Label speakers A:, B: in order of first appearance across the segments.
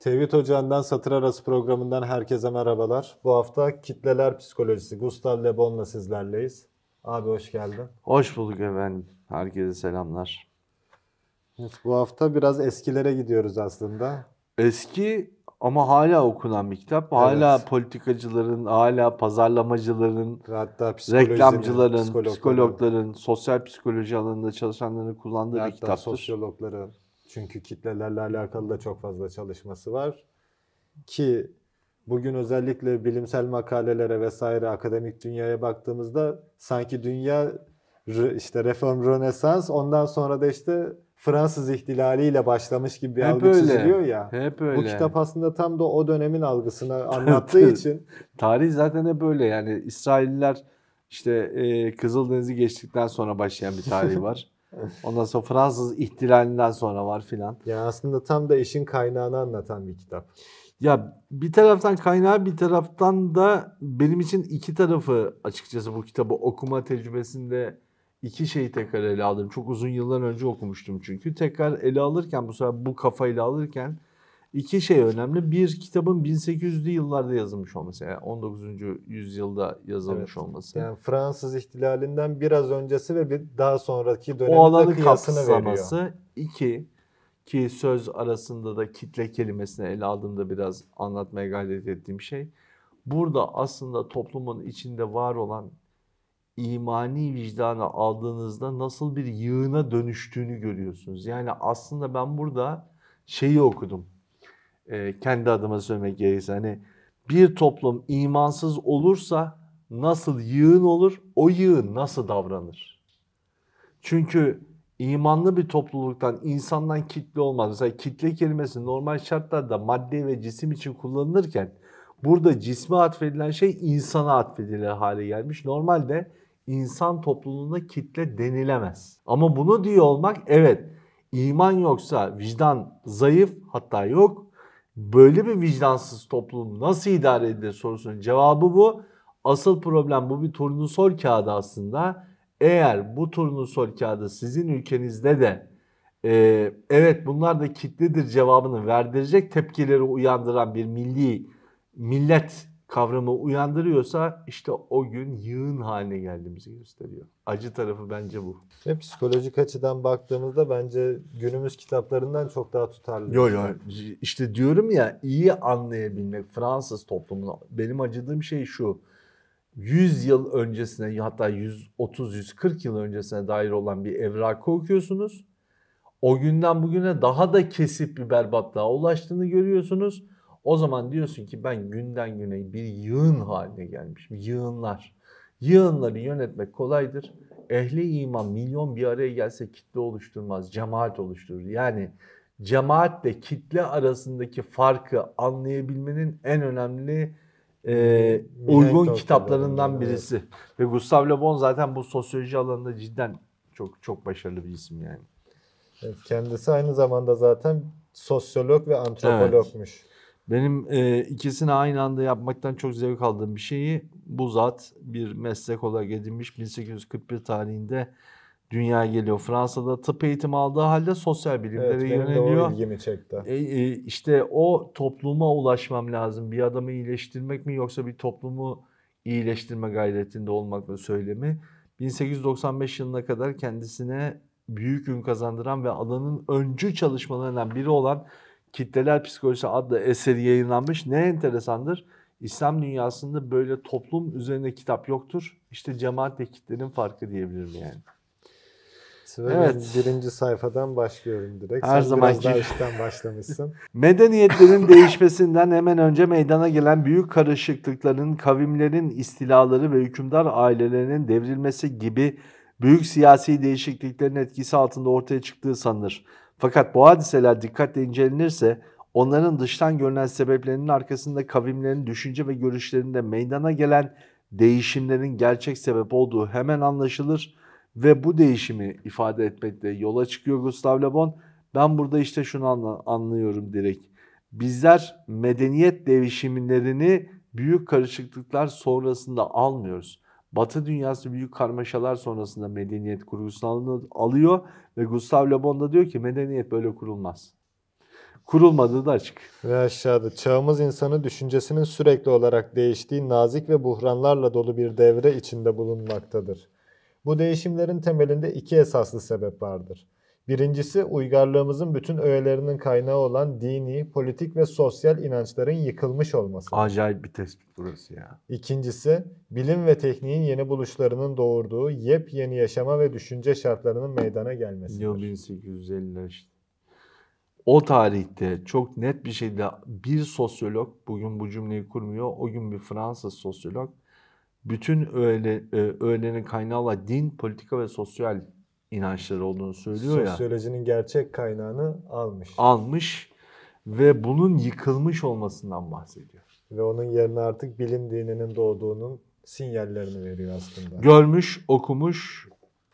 A: Tevhid Hoca'ndan Satır Arası programından herkese merhabalar. Bu hafta kitleler psikolojisi Gustav Le Bon'la sizlerleyiz. Abi hoş geldin.
B: Hoş bulduk efendim. Herkese selamlar.
A: Evet, bu hafta biraz eskilere gidiyoruz aslında.
B: Eski ama hala okunan bir kitap. Hala evet. politikacıların, hala pazarlamacıların, hatta reklamcıların, psikologların, sosyal psikoloji alanında çalışanların kullandığı hatta bir kitaptır.
A: sosyologların. Çünkü kitlelerle alakalı da çok fazla çalışması var. Ki bugün özellikle bilimsel makalelere vesaire akademik dünyaya baktığımızda sanki dünya işte reform rönesans ondan sonra da işte Fransız İhtilali ile başlamış gibi bir hep algı öyle. çiziliyor ya. Hep öyle. Bu kitap aslında tam da o dönemin algısını anlattığı için.
B: Tarih zaten hep böyle yani İsrailliler işte e, Kızıldeniz'i geçtikten sonra başlayan bir tarih var. Ondan sonra Fransız İhtilali'nden sonra var filan.
A: Ya aslında tam da işin kaynağını anlatan bir kitap.
B: Ya bir taraftan kaynağı bir taraftan da benim için iki tarafı açıkçası bu kitabı okuma tecrübesinde iki şeyi tekrar ele aldım. Çok uzun yıllar önce okumuştum çünkü. Tekrar ele alırken bu sefer bu kafayla alırken iki şey önemli. Bir kitabın 1800'lü yıllarda yazılmış olması. Yani 19. yüzyılda yazılmış evet. olması. Yani
A: Fransız ihtilalinden biraz öncesi ve bir daha sonraki dönemin o alanı kapsaması. Veriyor.
B: İki ki söz arasında da kitle kelimesini ele aldığımda biraz anlatmaya gayret ettiğim şey. Burada aslında toplumun içinde var olan imani vicdanı aldığınızda nasıl bir yığına dönüştüğünü görüyorsunuz. Yani aslında ben burada şeyi okudum. Ee, kendi adıma söylemek gerekirse hani bir toplum imansız olursa nasıl yığın olur, o yığın nasıl davranır? Çünkü imanlı bir topluluktan, insandan kitle olmaz. Mesela kitle kelimesi normal şartlarda madde ve cisim için kullanılırken burada cisme atfedilen şey insana atfedilir hale gelmiş. Normalde insan topluluğunda kitle denilemez. Ama bunu diyor olmak evet iman yoksa vicdan zayıf hatta yok. Böyle bir vicdansız toplum nasıl idare edilir sorusunun cevabı bu. Asıl problem bu bir turnusol kağıdı aslında. Eğer bu turnusol kağıdı sizin ülkenizde de e, evet bunlar da kitledir cevabını verdirecek tepkileri uyandıran bir milli millet kavramı uyandırıyorsa işte o gün yığın haline geldiğimizi gösteriyor. Acı tarafı bence bu.
A: Ve psikolojik açıdan baktığımızda bence günümüz kitaplarından çok daha tutarlı. Yok yok
B: işte diyorum ya iyi anlayabilmek Fransız toplumunu benim acıdığım şey şu. 100 yıl öncesine hatta 130-140 yıl öncesine dair olan bir evrakı okuyorsunuz. O günden bugüne daha da kesip bir berbatlığa ulaştığını görüyorsunuz o zaman diyorsun ki ben günden güne bir yığın haline gelmişim. Yığınlar. Yığınları yönetmek kolaydır. Ehli iman milyon bir araya gelse kitle oluşturmaz, cemaat oluşturur. Yani cemaatle kitle arasındaki farkı anlayabilmenin en önemli e, uygun kitaplarından birisi. Evet. Ve Gustav Le Bon zaten bu sosyoloji alanında cidden çok çok başarılı bir isim yani.
A: Evet, kendisi aynı zamanda zaten sosyolog ve antropologmuş.
B: Evet. Benim e, ikisini aynı anda yapmaktan çok zevk aldığım bir şeyi bu zat bir meslek olarak edinmiş 1841 tarihinde dünya geliyor. Fransa'da tıp eğitimi aldığı halde sosyal bilimlere evet, yöneliyor. ilgimi çekti. E, e, işte o topluma ulaşmam lazım. Bir adamı iyileştirmek mi yoksa bir toplumu iyileştirme gayretinde olmak mı söylemi. 1895 yılına kadar kendisine büyük ün kazandıran ve alanın öncü çalışmalarından biri olan Kitleler Psikolojisi adlı eseri yayınlanmış. Ne enteresandır. İslam dünyasında böyle toplum üzerine kitap yoktur. İşte cemaat ve kitlenin farkı diyebilirim yani. Sıra evet. birinci
A: sayfadan başlıyorum direkt. Her Sen zaman biraz daha üstten başlamışsın.
B: Medeniyetlerin değişmesinden hemen önce meydana gelen büyük karışıklıkların, kavimlerin istilaları ve hükümdar ailelerinin devrilmesi gibi büyük siyasi değişikliklerin etkisi altında ortaya çıktığı sanılır. Fakat bu hadiseler dikkatle incelenirse onların dıştan görünen sebeplerinin arkasında kavimlerin düşünce ve görüşlerinde meydana gelen değişimlerin gerçek sebep olduğu hemen anlaşılır ve bu değişimi ifade etmekte yola çıkıyor Gustav Le Bon. Ben burada işte şunu anlıyorum direkt. Bizler medeniyet değişimlerini büyük karışıklıklar sonrasında almıyoruz. Batı dünyası büyük karmaşalar sonrasında medeniyet kurgusunu alıyor ve Gustav Le Bon da diyor ki medeniyet böyle kurulmaz. Kurulmadığı da açık.
A: Ve aşağıda çağımız insanı düşüncesinin sürekli olarak değiştiği nazik ve buhranlarla dolu bir devre içinde bulunmaktadır. Bu değişimlerin temelinde iki esaslı sebep vardır. Birincisi uygarlığımızın bütün öğelerinin kaynağı olan dini, politik ve sosyal inançların yıkılmış olması.
B: Acayip bir tespit burası ya.
A: İkincisi bilim ve tekniğin yeni buluşlarının doğurduğu yepyeni yaşama ve düşünce şartlarının meydana gelmesi. Yıl
B: 1850'ler işte. O tarihte çok net bir şekilde bir sosyolog bugün bu cümleyi kurmuyor. O gün bir Fransız sosyolog bütün öğle, öğlenin kaynağı olan din, politika ve sosyal inançları olduğunu söylüyor ya. Sosyolojinin
A: gerçek kaynağını almış.
B: Almış ve bunun yıkılmış olmasından bahsediyor.
A: Ve onun yerine artık bilim dininin doğduğunun sinyallerini veriyor aslında.
B: Görmüş, okumuş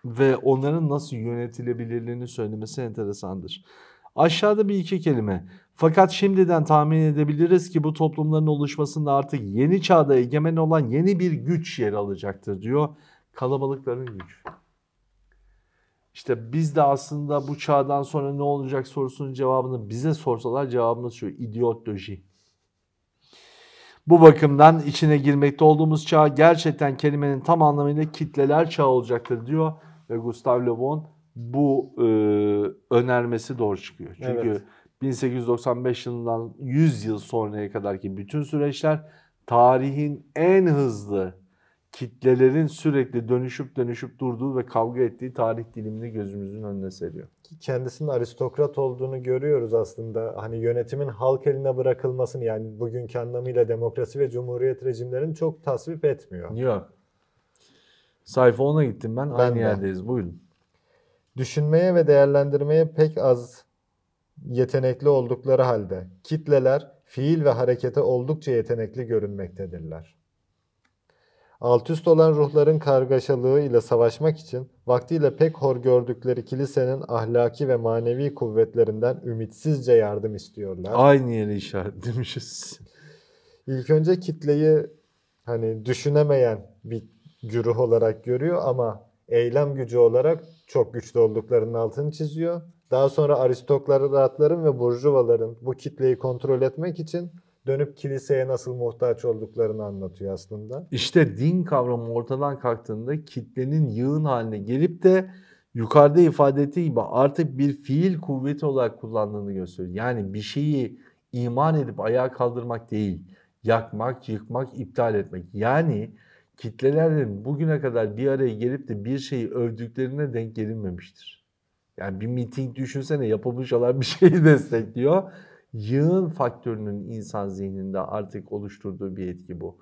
B: ve onların nasıl yönetilebilirliğini söylemesi enteresandır. Aşağıda bir iki kelime. Fakat şimdiden tahmin edebiliriz ki bu toplumların oluşmasında artık yeni çağda egemen olan yeni bir güç yer alacaktır diyor. Kalabalıkların gücü. İşte biz de aslında bu çağdan sonra ne olacak sorusunun cevabını bize sorsalar cevabımız şu idiotoloji. Bu bakımdan içine girmekte olduğumuz çağ gerçekten kelimenin tam anlamıyla kitleler çağı olacaktır diyor ve Gustav Le Bon bu e, önermesi doğru çıkıyor. Çünkü evet. 1895 yılından 100 yıl sonraya kadarki bütün süreçler tarihin en hızlı kitlelerin sürekli dönüşüp dönüşüp durduğu ve kavga ettiği tarih dilimini gözümüzün önüne seriyor.
A: Kendisinin aristokrat olduğunu görüyoruz aslında. Hani yönetimin halk eline bırakılmasını yani bugünkü anlamıyla demokrasi ve cumhuriyet rejimlerini çok tasvip etmiyor.
B: Yok. Sayfa 10'a gittim ben. ben Aynı de. yerdeyiz. Buyurun. Düşünmeye ve değerlendirmeye pek
A: az yetenekli oldukları halde kitleler fiil ve harekete oldukça yetenekli görünmektedirler. Alt üst olan ruhların kargaşalığı ile savaşmak için vaktiyle pek hor gördükleri kilisenin ahlaki ve manevi kuvvetlerinden ümitsizce yardım istiyorlar. Aynı
B: yeri işaretlemişiz. İlk
A: önce kitleyi hani düşünemeyen bir güruh olarak görüyor ama eylem gücü olarak çok güçlü olduklarının altını çiziyor. Daha sonra aristokratların ve burjuvaların bu kitleyi kontrol etmek için dönüp kiliseye nasıl muhtaç olduklarını anlatıyor aslında.
B: İşte din kavramı ortadan kalktığında kitlenin yığın haline gelip de yukarıda ifade ettiği gibi artık bir fiil kuvveti olarak kullandığını gösteriyor. Yani bir şeyi iman edip ayağa kaldırmak değil, yakmak, yıkmak, iptal etmek. Yani kitlelerin bugüne kadar bir araya gelip de bir şeyi övdüklerine denk gelinmemiştir. Yani bir miting düşünsene olan bir şeyi destekliyor yığın faktörünün insan zihninde artık oluşturduğu bir etki bu.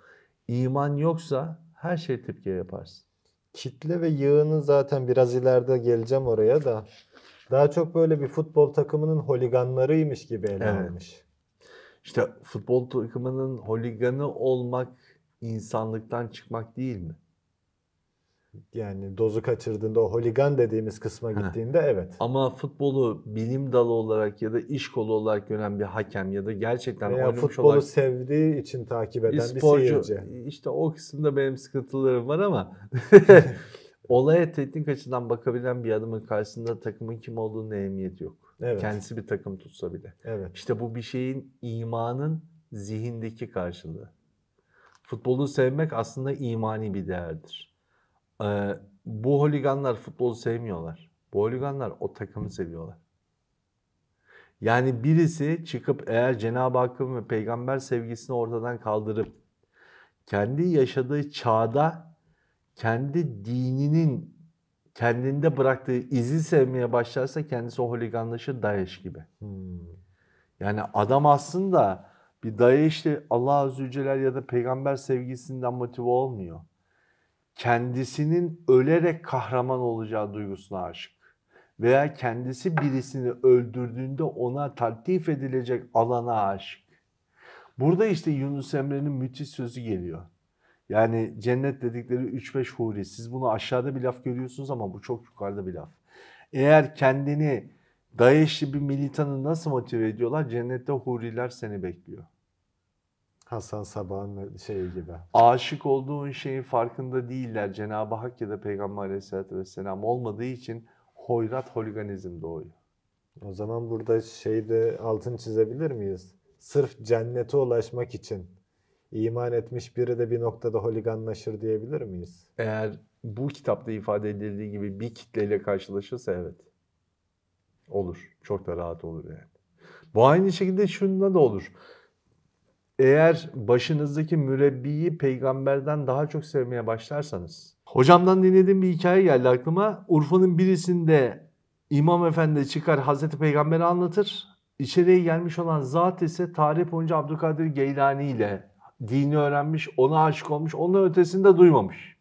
B: İman yoksa her şey tepkiye yaparsın.
A: Kitle ve yığını zaten biraz ileride geleceğim oraya da. Daha çok böyle bir futbol takımının holiganlarıymış gibi ele
B: evet. İşte futbol takımının holiganı olmak insanlıktan çıkmak değil mi?
A: yani dozu kaçırdığında o holigan dediğimiz kısma gittiğinde Heh. evet.
B: Ama futbolu bilim dalı olarak ya da iş kolu olarak gören bir hakem ya da gerçekten Veya futbolu olarak, sevdiği için takip eden sporcu, bir seyirci. İşte o kısımda benim sıkıntılarım var ama olaya teknik açıdan bakabilen bir adamın karşısında takımın kim olduğunun ehemmiyeti yok. Evet. Kendisi bir takım tutsa bile. Evet. İşte bu bir şeyin imanın zihindeki karşılığı. Futbolu sevmek aslında imani bir değerdir. Ee, bu holiganlar futbolu sevmiyorlar. Bu holiganlar o takımı seviyorlar. Yani birisi çıkıp eğer Cenab-ı Hakk'ın ve peygamber sevgisini ortadan kaldırıp kendi yaşadığı çağda kendi dininin kendinde bıraktığı izi sevmeye başlarsa kendisi o holiganlaşır Daesh gibi. Hmm. Yani adam aslında bir DAEŞ'li Allah Azze ya da peygamber sevgisinden motive olmuyor kendisinin ölerek kahraman olacağı duygusuna aşık veya kendisi birisini öldürdüğünde ona taltif edilecek alana aşık. Burada işte Yunus Emre'nin müthiş sözü geliyor. Yani cennet dedikleri 3-5 huri. Siz bunu aşağıda bir laf görüyorsunuz ama bu çok yukarıda bir laf. Eğer kendini DAEŞ'li bir militanı nasıl motive ediyorlar? Cennette huriler seni bekliyor. Hasan Sabah'ın şeyi gibi. Aşık olduğun şeyin farkında değiller. Cenab-ı Hak ya da Peygamber Aleyhisselatü vesselam olmadığı için hoyrat holiganizm doğuyor. O zaman burada
A: şeyde altın çizebilir miyiz? Sırf cennete ulaşmak için iman etmiş biri de bir noktada holiganlaşır diyebilir miyiz?
B: Eğer bu kitapta ifade edildiği gibi bir kitleyle karşılaşırsa evet. Olur. Çok da rahat olur yani. Bu aynı şekilde şunda da olur eğer başınızdaki mürebbiyi peygamberden daha çok sevmeye başlarsanız. Hocamdan dinlediğim bir hikaye geldi aklıma. Urfa'nın birisinde İmam Efendi çıkar Hazreti Peygamber'i anlatır. İçeriye gelmiş olan zat ise tarih boyunca Abdülkadir Geylani ile dini öğrenmiş, ona aşık olmuş, onun ötesinde duymamış.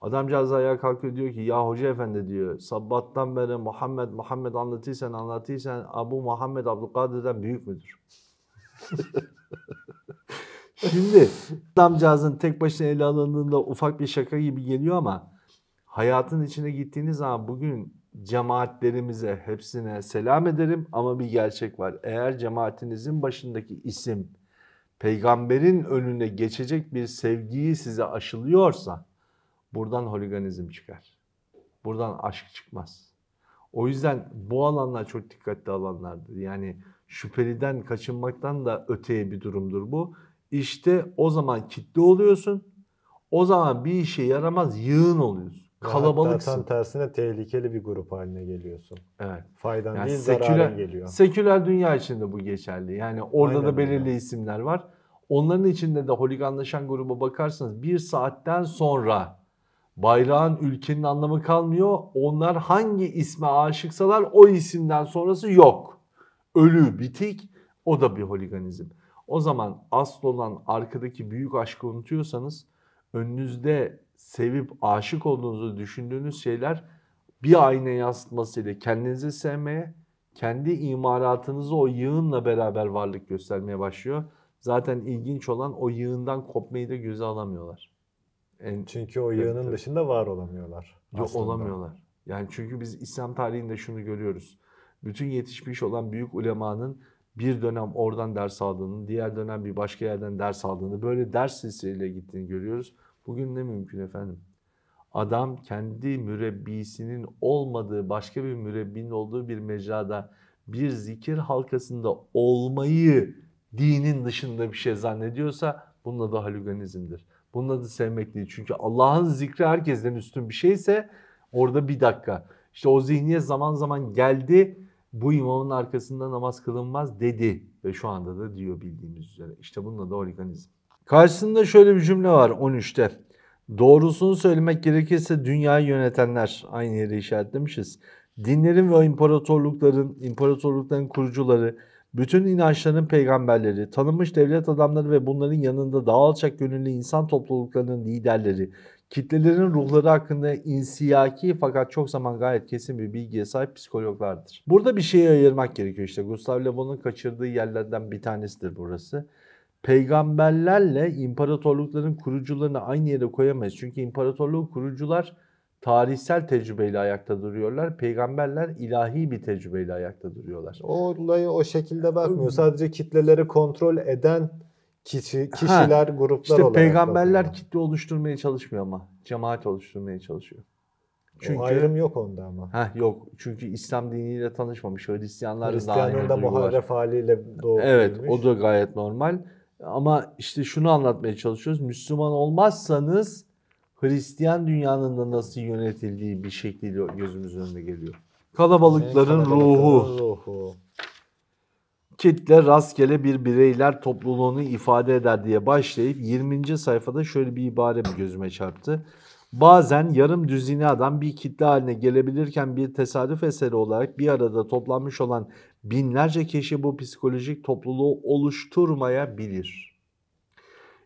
B: Adamcağız ayağa kalkıyor diyor ki ya hoca efendi diyor sabbattan beri Muhammed Muhammed anlatıysan anlatıysan Abu Muhammed Abdülkadir'den büyük müdür? Şimdi adamcağızın tek başına ele alındığında ufak bir şaka gibi geliyor ama hayatın içine gittiğiniz zaman bugün cemaatlerimize hepsine selam ederim ama bir gerçek var. Eğer cemaatinizin başındaki isim peygamberin önüne geçecek bir sevgiyi size aşılıyorsa buradan holiganizm çıkar. Buradan aşk çıkmaz. O yüzden bu alanlar çok dikkatli alanlardır. Yani şüpheliden kaçınmaktan da öteye bir durumdur bu. İşte o zaman kitle oluyorsun. O zaman bir işe yaramaz yığın oluyorsun. Kalabalıksın. Hatta
A: tam tersine tehlikeli bir grup haline geliyorsun.
B: Evet. Faydan yani değil seküler, zararın geliyor. Seküler dünya içinde bu geçerli. Yani orada Aynen da belirli yani. isimler var. Onların içinde de holiganlaşan gruba bakarsanız bir saatten sonra bayrağın ülkenin anlamı kalmıyor. Onlar hangi isme aşıksalar o isimden sonrası yok ölü bitik o da bir holiganizm. O zaman asıl olan arkadaki büyük aşkı unutuyorsanız önünüzde sevip aşık olduğunuzu düşündüğünüz şeyler bir ayna yansıtmasıyla kendinizi sevmeye, kendi imaratınızı o yığınla beraber varlık göstermeye başlıyor. Zaten ilginç olan o yığından kopmayı da göze alamıyorlar. En, çünkü o yığının dışında var olamıyorlar. Yok aslında. olamıyorlar. Yani çünkü biz İslam tarihinde şunu görüyoruz bütün yetişmiş olan büyük ulemanın bir dönem oradan ders aldığını, diğer dönem bir başka yerden ders aldığını, böyle ders silsiliyle gittiğini görüyoruz. Bugün ne mümkün efendim? Adam kendi mürebbisinin olmadığı, başka bir mürebbinin olduğu bir mecrada, bir zikir halkasında olmayı dinin dışında bir şey zannediyorsa bunun adı halüganizmdir. Bunun adı sevmek değil. Çünkü Allah'ın zikri herkesten üstün bir şeyse orada bir dakika. İşte o zihniye zaman zaman geldi bu imamın arkasında namaz kılınmaz dedi ve şu anda da diyor bildiğimiz üzere. İşte bununla da organizm. Karşısında şöyle bir cümle var 13'te. Doğrusunu söylemek gerekirse dünyayı yönetenler aynı yere işaretlemişiz. Dinlerin ve imparatorlukların, imparatorlukların kurucuları, bütün inançların peygamberleri, tanınmış devlet adamları ve bunların yanında daha alçak gönüllü insan topluluklarının liderleri, kitlelerin ruhları hakkında insiyaki fakat çok zaman gayet kesin bir bilgiye sahip psikologlardır. Burada bir şeyi ayırmak gerekiyor işte. Gustav Le Bon'un kaçırdığı yerlerden bir tanesidir burası. Peygamberlerle imparatorlukların kurucularını aynı yere koyamayız. Çünkü imparatorluğun kurucular tarihsel tecrübeyle ayakta duruyorlar. Peygamberler ilahi bir tecrübeyle ayakta duruyorlar. O
A: olayı o şekilde bakmıyor. Sadece kitleleri kontrol eden
B: Kişi, kişiler, ha, gruplar işte olarak. peygamberler bakıyor. kitle oluşturmaya çalışmıyor ama. Cemaat oluşturmaya çalışıyor.
A: Çünkü, o ayrım yok onda ama.
B: Heh, yok. Çünkü İslam diniyle tanışmamış. Hristiyanlar Hristiyanlığın da muharref haliyle
A: doğmuş. Evet o da
B: gayet normal. Ama işte şunu anlatmaya çalışıyoruz. Müslüman olmazsanız Hristiyan dünyanın da nasıl yönetildiği bir şekliyle gözümüzün önüne geliyor. Kalabalıkların, Kalabalıkların ruhu. ruhu kitle rastgele bir bireyler topluluğunu ifade eder diye başlayıp 20. sayfada şöyle bir ibare gözüme çarptı. Bazen yarım düzine adam bir kitle haline gelebilirken bir tesadüf eseri olarak bir arada toplanmış olan binlerce kişi bu psikolojik topluluğu oluşturmayabilir.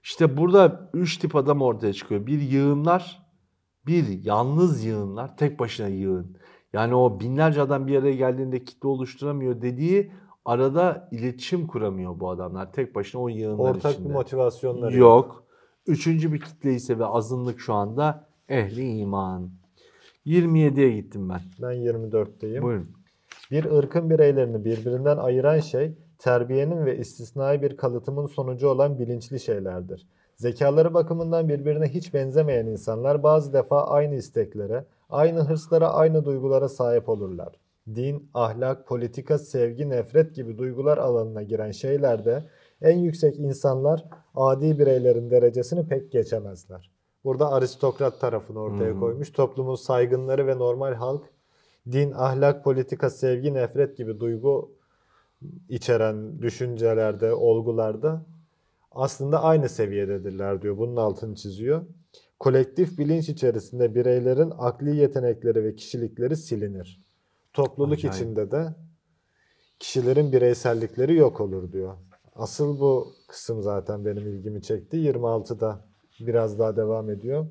B: İşte burada üç tip adam ortaya çıkıyor. Bir yığınlar, bir yalnız yığınlar, tek başına yığın. Yani o binlerce adam bir araya geldiğinde kitle oluşturamıyor dediği Arada iletişim kuramıyor bu adamlar. Tek başına o yığınlar Ortak içinde. Ortak bir motivasyonları yok. yok. Üçüncü bir kitle ise ve azınlık şu anda ehli iman. 27'ye gittim ben. Ben 24'teyim. Buyurun.
A: Bir ırkın bireylerini birbirinden ayıran şey terbiyenin ve istisnai bir kalıtımın sonucu olan bilinçli şeylerdir. Zekaları bakımından birbirine hiç benzemeyen insanlar bazı defa aynı isteklere, aynı hırslara, aynı duygulara sahip olurlar din, ahlak, politika, sevgi, nefret gibi duygular alanına giren şeylerde en yüksek insanlar adi bireylerin derecesini pek geçemezler. Burada aristokrat tarafını ortaya hmm. koymuş. Toplumun saygınları ve normal halk din, ahlak, politika, sevgi, nefret gibi duygu içeren düşüncelerde, olgularda aslında aynı seviyededirler diyor. Bunun altını çiziyor. Kolektif bilinç içerisinde bireylerin akli yetenekleri ve kişilikleri silinir. Topluluk Acayip. içinde de kişilerin bireysellikleri yok olur diyor. Asıl bu kısım zaten benim ilgimi çekti. 26'da biraz daha devam ediyor.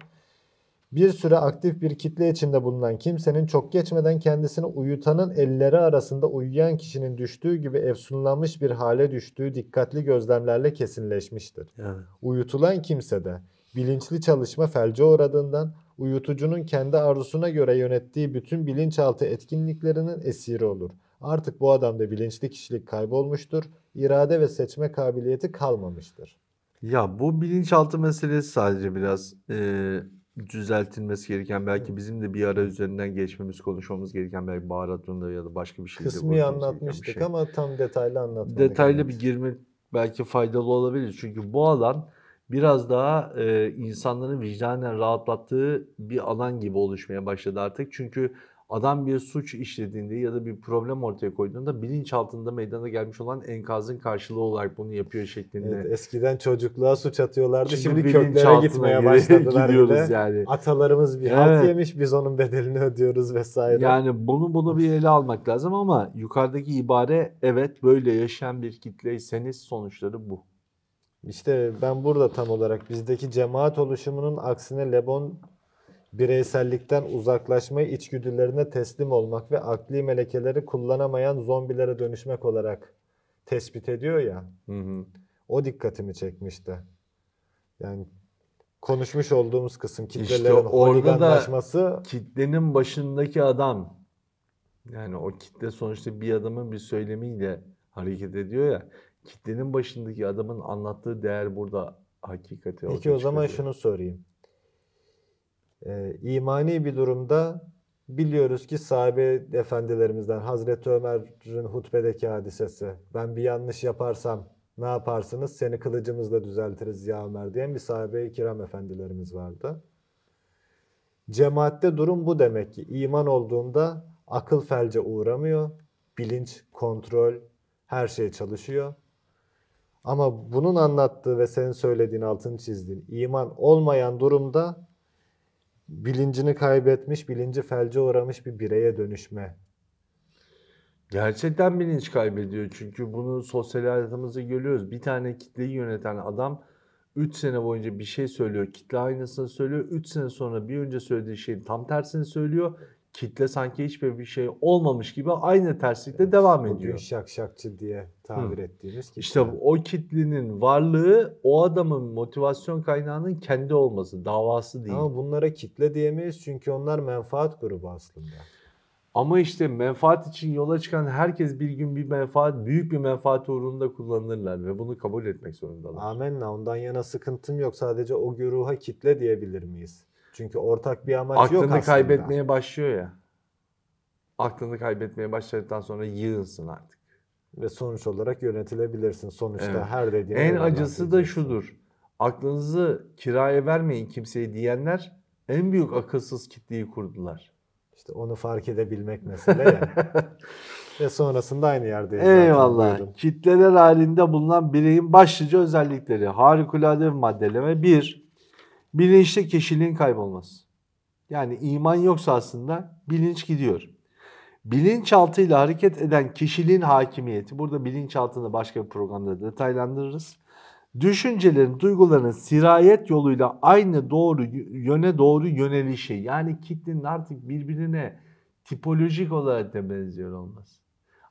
A: Bir süre aktif bir kitle içinde bulunan kimsenin çok geçmeden kendisini uyutanın elleri arasında uyuyan kişinin düştüğü gibi efsunlanmış bir hale düştüğü dikkatli gözlemlerle kesinleşmiştir. Yani. Uyutulan kimse de bilinçli çalışma felce uğradığından Uyutucunun kendi arzusuna göre yönettiği bütün bilinçaltı etkinliklerinin esiri olur. Artık bu adamda bilinçli kişilik kaybolmuştur, irade ve seçme kabiliyeti kalmamıştır.
B: Ya bu bilinçaltı meselesi sadece biraz e, düzeltilmesi gereken belki bizim de bir ara üzerinden geçmemiz konuşmamız gereken belki baharat ya da başka bir şey. Kısmi
A: anlatmıştık şey. ama tam detaylı anlatmadık. Detaylı bir
B: girme belki faydalı olabilir çünkü bu alan biraz daha e, insanların vicdanen rahatlattığı bir alan gibi oluşmaya başladı artık. Çünkü adam bir suç işlediğinde ya da bir problem ortaya koyduğunda bilinç altında meydana gelmiş olan enkazın karşılığı olarak bunu yapıyor şeklinde. Evet,
A: eskiden çocukluğa suç atıyorlardı. Şimdi, şimdi köklere gitmeye başladılar. Gidiyoruz yani. Atalarımız bir evet. halt yemiş biz onun bedelini ödüyoruz vesaire. Yani
B: bunu bunu bir ele almak lazım ama yukarıdaki ibare evet böyle yaşayan bir kitleyseniz sonuçları bu. İşte
A: ben burada tam olarak bizdeki cemaat oluşumunun aksine Lebon bireysellikten uzaklaşmayı içgüdülerine teslim olmak ve akli melekeleri kullanamayan zombilere dönüşmek olarak tespit ediyor ya. Hı hı. O dikkatimi çekmişti.
B: Yani konuşmuş olduğumuz kısım kitlelerin işte holiganlaşması. kitlenin başındaki adam yani o kitle sonuçta bir adamın bir söylemiyle hareket ediyor ya kitlenin başındaki adamın anlattığı değer burada hakikati Peki o çıkıyor. zaman şunu sorayım. Ee, imani
A: bir durumda biliyoruz ki sahabe efendilerimizden Hazreti Ömer'in hutbedeki hadisesi. Ben bir yanlış yaparsam ne yaparsınız? Seni kılıcımızla düzeltiriz ya Ömer diyen bir sahabe-i kiram efendilerimiz vardı. Cemaatte durum bu demek ki. iman olduğunda akıl felce uğramıyor. Bilinç, kontrol, her şey çalışıyor. Ama bunun anlattığı ve senin söylediğin altını çizdiğin iman olmayan durumda bilincini kaybetmiş, bilinci felce uğramış bir bireye dönüşme.
B: Gerçekten bilinç kaybediyor çünkü bunu sosyal hayatımızda görüyoruz. Bir tane kitleyi yöneten adam 3 sene boyunca bir şey söylüyor, kitle aynısını söylüyor. 3 sene sonra bir önce söylediği şeyin tam tersini söylüyor kitle sanki hiçbir bir şey olmamış gibi aynı terslikte evet, devam ediyor. Bugün şak şakçı diye tabir Hı. ettiğimiz kitle. İşte o kitlinin varlığı o adamın motivasyon kaynağının kendi olması, davası değil. Ama bunlara kitle diyemeyiz çünkü onlar menfaat grubu aslında. Ama işte menfaat için yola çıkan herkes bir gün bir menfaat, büyük bir menfaat uğrunda kullanırlar ve bunu kabul etmek zorundalar. Amenna
A: ondan yana sıkıntım yok sadece o güruha kitle diyebilir miyiz? Çünkü ortak bir amaç Aklını yok aslında. Aklını kaybetmeye
B: başlıyor ya. Aklını kaybetmeye başladıktan sonra yığılsın artık.
A: Ve sonuç olarak yönetilebilirsin. Sonuçta evet. her dediğin... En acısı
B: da şudur. Aklınızı kiraya vermeyin kimseye diyenler en büyük akılsız kitleyi kurdular. İşte onu
A: fark edebilmek mesele ya. Ve sonrasında
B: aynı yerdeyiz. Eyvallah. Kitleler halinde bulunan bireyin başlıca özellikleri harikulade maddeleme 1 bilinçli kişiliğin kaybolması. Yani iman yoksa aslında bilinç gidiyor. Bilinçaltıyla hareket eden kişiliğin hakimiyeti. Burada bilinçaltını başka bir programda detaylandırırız. Düşüncelerin, duyguların sirayet yoluyla aynı doğru yöne doğru yönelişi. Yani kitlenin artık birbirine tipolojik olarak da benziyor olması.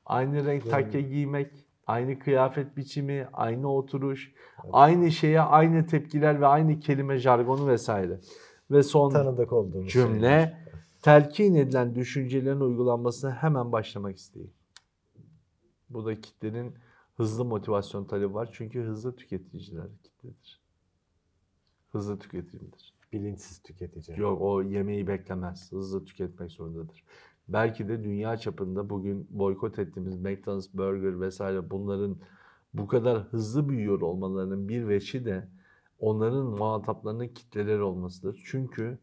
B: Aynı renk takke giymek, aynı kıyafet biçimi, aynı oturuş, evet. aynı şeye aynı tepkiler ve aynı kelime jargonu vesaire. Ve son tanıdık olduğumuz cümle şeyler. telkin edilen düşüncelerin uygulanmasına hemen başlamak isteyin. Bu da kitlenin hızlı motivasyon talebi var. Çünkü hızlı tüketiciler kitledir. Hızlı tüketicidir. Bilinçsiz tüketici. Yok o yemeği beklemez. Hızlı tüketmek zorundadır belki de dünya çapında bugün boykot ettiğimiz McDonald's, Burger vesaire bunların bu kadar hızlı büyüyor olmalarının bir veçi de onların muhataplarının kitleler olmasıdır. Çünkü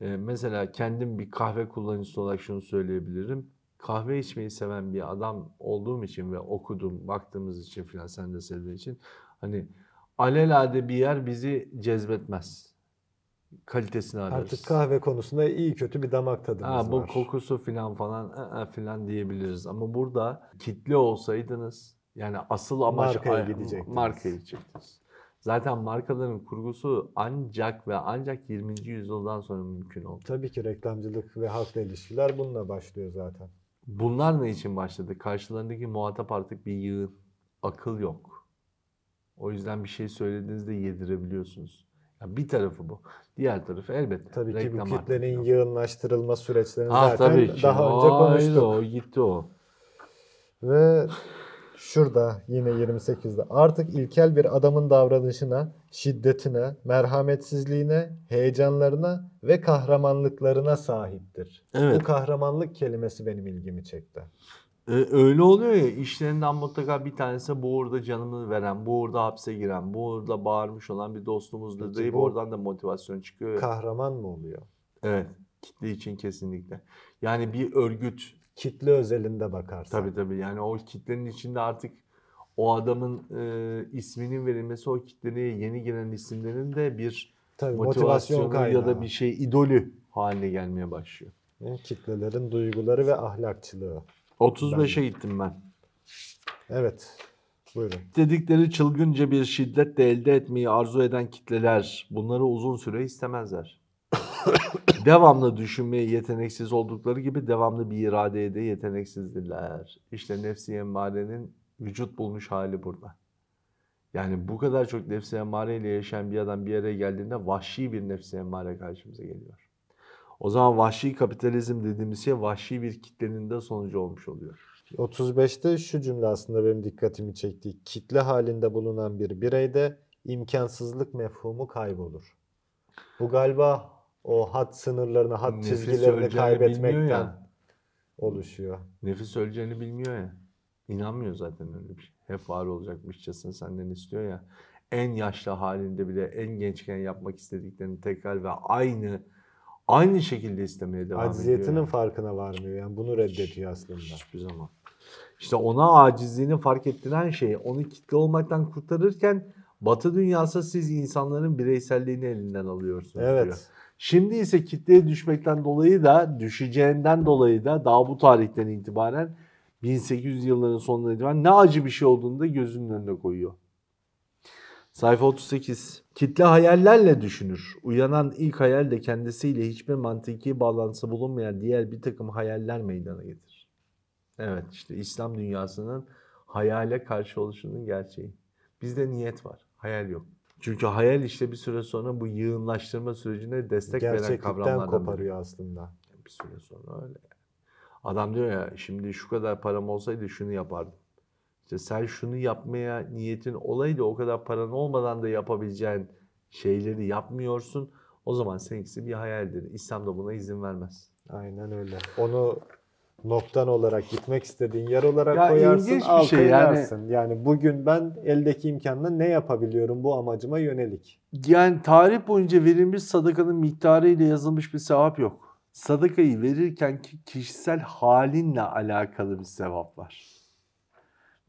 B: e, mesela kendim bir kahve kullanıcısı olarak şunu söyleyebilirim. Kahve içmeyi seven bir adam olduğum için ve okudum, baktığımız için filan sen de sevdiğin için hani alelade bir yer bizi cezbetmez kalitesini arıyoruz. Artık
A: kahve konusunda iyi kötü bir damak
B: tadımız ha, bu var. Bu kokusu filan falan ı-ı filan diyebiliriz. Ama burada kitle olsaydınız yani asıl amaç markaya gidecektiniz. Markaya gidecektiniz. Zaten markaların kurgusu ancak ve ancak 20. yüzyıldan sonra mümkün oldu. Tabii ki
A: reklamcılık ve halkla ilişkiler bununla başlıyor zaten.
B: Bunlar ne için başladı? Karşılarındaki muhatap artık bir yığın. Akıl yok. O yüzden bir şey söylediğinizde yedirebiliyorsunuz. Yani bir tarafı bu. Diğer tarafı elbette. Tabii ki bu kitlenin
A: artık. yığınlaştırılma
B: süreçlerini ha, zaten tabii ki. daha önce Aa, konuştuk. Öyle, o gitti o.
A: Ve şurada yine 28'de artık ilkel bir adamın davranışına, şiddetine, merhametsizliğine, heyecanlarına ve kahramanlıklarına
B: sahiptir.
A: Evet. Bu kahramanlık kelimesi benim ilgimi çekti.
B: Ee, öyle oluyor ya işlerinden mutlaka bir tanesi bu orada canını veren, bu orada hapse giren, bu orada bağırmış olan bir dostumuzdur Peki, deyip bu oradan da motivasyon çıkıyor. Kahraman mı oluyor? Evet. Kitle için kesinlikle. Yani bir örgüt. Kitle özelinde bakarsan. Tabii tabii. Yani o kitlenin içinde artık o adamın e, isminin verilmesi o kitleye yeni gelen isimlerin de bir Tabii, motivasyonu motivasyon ya da bir şey idolü haline gelmeye başlıyor. Yani kitlelerin duyguları ve ahlakçılığı. 35'e gittim ben. Evet. Buyurun. Dedikleri çılgınca bir şiddetle elde etmeyi arzu eden kitleler bunları uzun süre istemezler. devamlı düşünmeye yeteneksiz oldukları gibi devamlı bir iradeye de yeteneksizdirler. İşte nefsi emmarenin vücut bulmuş hali burada. Yani bu kadar çok nefsi emmareyle yaşayan bir adam bir yere geldiğinde vahşi bir nefsi emmare karşımıza geliyor. O zaman vahşi kapitalizm dediğimiz şey vahşi bir kitlenin de sonucu olmuş oluyor.
A: 35'te şu cümle aslında benim dikkatimi çekti. Kitle halinde bulunan bir bireyde imkansızlık mefhumu kaybolur. Bu galiba o hat sınırlarını, hat Nefis çizgilerini kaybetmekten ya. oluşuyor.
B: Nefis öleceğini bilmiyor ya. İnanmıyor zaten öyle bir şey. Hep var olacakmışçasına senden istiyor ya. En yaşlı halinde bile en gençken yapmak istediklerini tekrar ve aynı aynı şekilde istemeye devam Aciziyetinin ediyor. Aciziyetinin farkına varmıyor
A: yani bunu reddediyor aslında. Hiçbir
B: zaman. İşte ona acizliğini fark ettiren şey onu kitle olmaktan kurtarırken Batı dünyası siz insanların bireyselliğini elinden alıyorsunuz evet. diyor. Şimdi ise kitleye düşmekten dolayı da düşeceğinden dolayı da daha bu tarihten itibaren 1800 yılların sonuna itibaren ne acı bir şey olduğunu da gözünün önüne koyuyor. Sayfa 38. Kitle hayallerle düşünür. Uyanan ilk hayal de kendisiyle hiçbir mantiki bağlantısı bulunmayan diğer bir takım hayaller meydana getirir. Evet işte İslam dünyasının hayale karşı oluşunun gerçeği. Bizde niyet var, hayal yok. Çünkü hayal işte bir süre sonra bu yığınlaştırma sürecine destek veren kavramlardan koparıyor aslında. Bir süre sonra öyle. Adam diyor ya şimdi şu kadar param olsaydı şunu yapardım. İşte sen şunu yapmaya niyetin olaydı o kadar paran olmadan da yapabileceğin şeyleri yapmıyorsun. O zaman seninkisi bir hayaldir. İslam da buna izin vermez. Aynen öyle.
A: Onu noktan olarak gitmek istediğin yer olarak ya koyarsın, al şey koyarsın. Yani. yani bugün ben eldeki imkanla ne yapabiliyorum bu amacıma
B: yönelik. Yani tarih boyunca verilmiş sadakanın miktarı ile yazılmış bir sevap yok. Sadakayı verirken ki kişisel halinle alakalı bir sevap var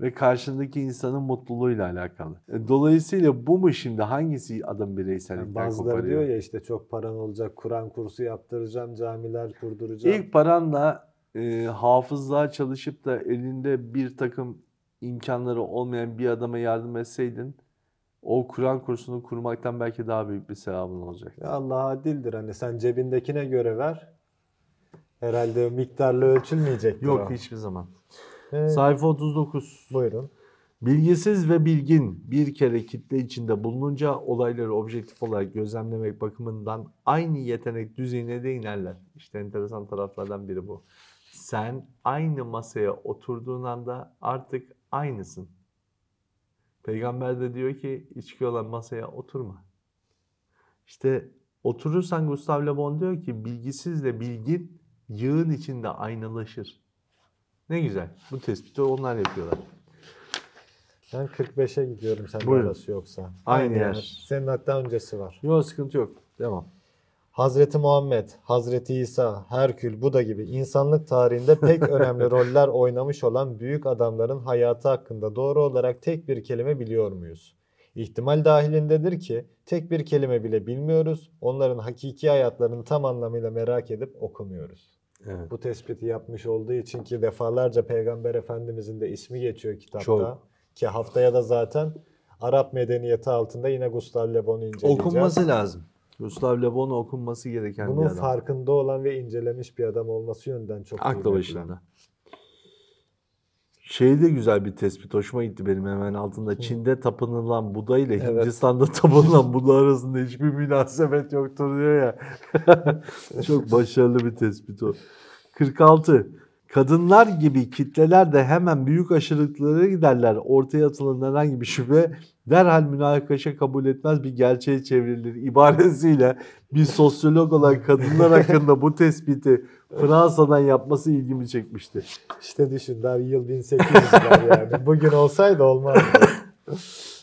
B: ve karşındaki insanın mutluluğuyla alakalı. E, dolayısıyla bu mu şimdi hangisi adam bireysellikten yani bazıları koparıyor?
A: diyor ya işte çok paran olacak, Kur'an kursu yaptıracağım, camiler kurduracağım.
B: İlk paranla e, hafızlığa çalışıp da elinde bir takım imkanları olmayan bir adama yardım etseydin o Kur'an kursunu kurmaktan belki daha büyük bir sevabın olacak.
A: Allah adildir hani sen cebindekine göre ver.
B: Herhalde miktarla ölçülmeyecek. Yok o. hiçbir zaman. Evet. Sayfa 39. Buyurun. Bilgisiz ve bilgin bir kere kitle içinde bulununca olayları objektif olarak gözlemlemek bakımından aynı yetenek düzeyine de inerler. İşte enteresan taraflardan biri bu. Sen aynı masaya oturduğun anda artık aynısın. Peygamber de diyor ki içki olan masaya oturma. İşte oturursan Gustav Le Bon diyor ki bilgisizle bilgin yığın içinde aynılaşır. Ne güzel. Bu tespiti onlar yapıyorlar.
A: Ben 45'e gidiyorum sen Buyurun. arası yoksa. Aynı yani yer. Senin hatta öncesi var. Yok sıkıntı yok. Devam. Hazreti Muhammed, Hazreti İsa, Herkül, Buda gibi insanlık tarihinde pek önemli roller oynamış olan büyük adamların hayatı hakkında doğru olarak tek bir kelime biliyor muyuz? İhtimal dahilindedir ki tek bir kelime bile bilmiyoruz. Onların hakiki hayatlarını tam anlamıyla merak edip okumuyoruz. Evet. Bu tespiti yapmış olduğu için ki defalarca Peygamber Efendimizin de ismi geçiyor kitapta. Çok. Ki haftaya da zaten Arap medeniyeti altında yine Gustav Le Bon'u inceleyeceğiz. Okunması
B: lazım. Gustav Le Bon'u okunması gereken Bunun bir adam. Bunun
A: farkında olan ve incelemiş bir adam olması yönden çok Aklı başında.
B: Şey de güzel bir tespit hoşuma gitti benim hemen altında. Çin'de tapınılan Buda ile evet. Hindistan'da tapınılan Buda arasında hiçbir münasebet yoktur diyor ya. Çok başarılı bir tespit o. 46. Kadınlar gibi kitleler de hemen büyük aşırılıklara giderler. Ortaya atılan herhangi bir şüphe derhal münakaşa kabul etmez bir gerçeğe çevrilir ibaresiyle bir sosyolog olan kadınlar hakkında bu tespiti Fransa'dan yapması ilgimi çekmişti. İşte düşün daha yıl 1800'ler
A: yani. Bugün olsaydı olmazdı.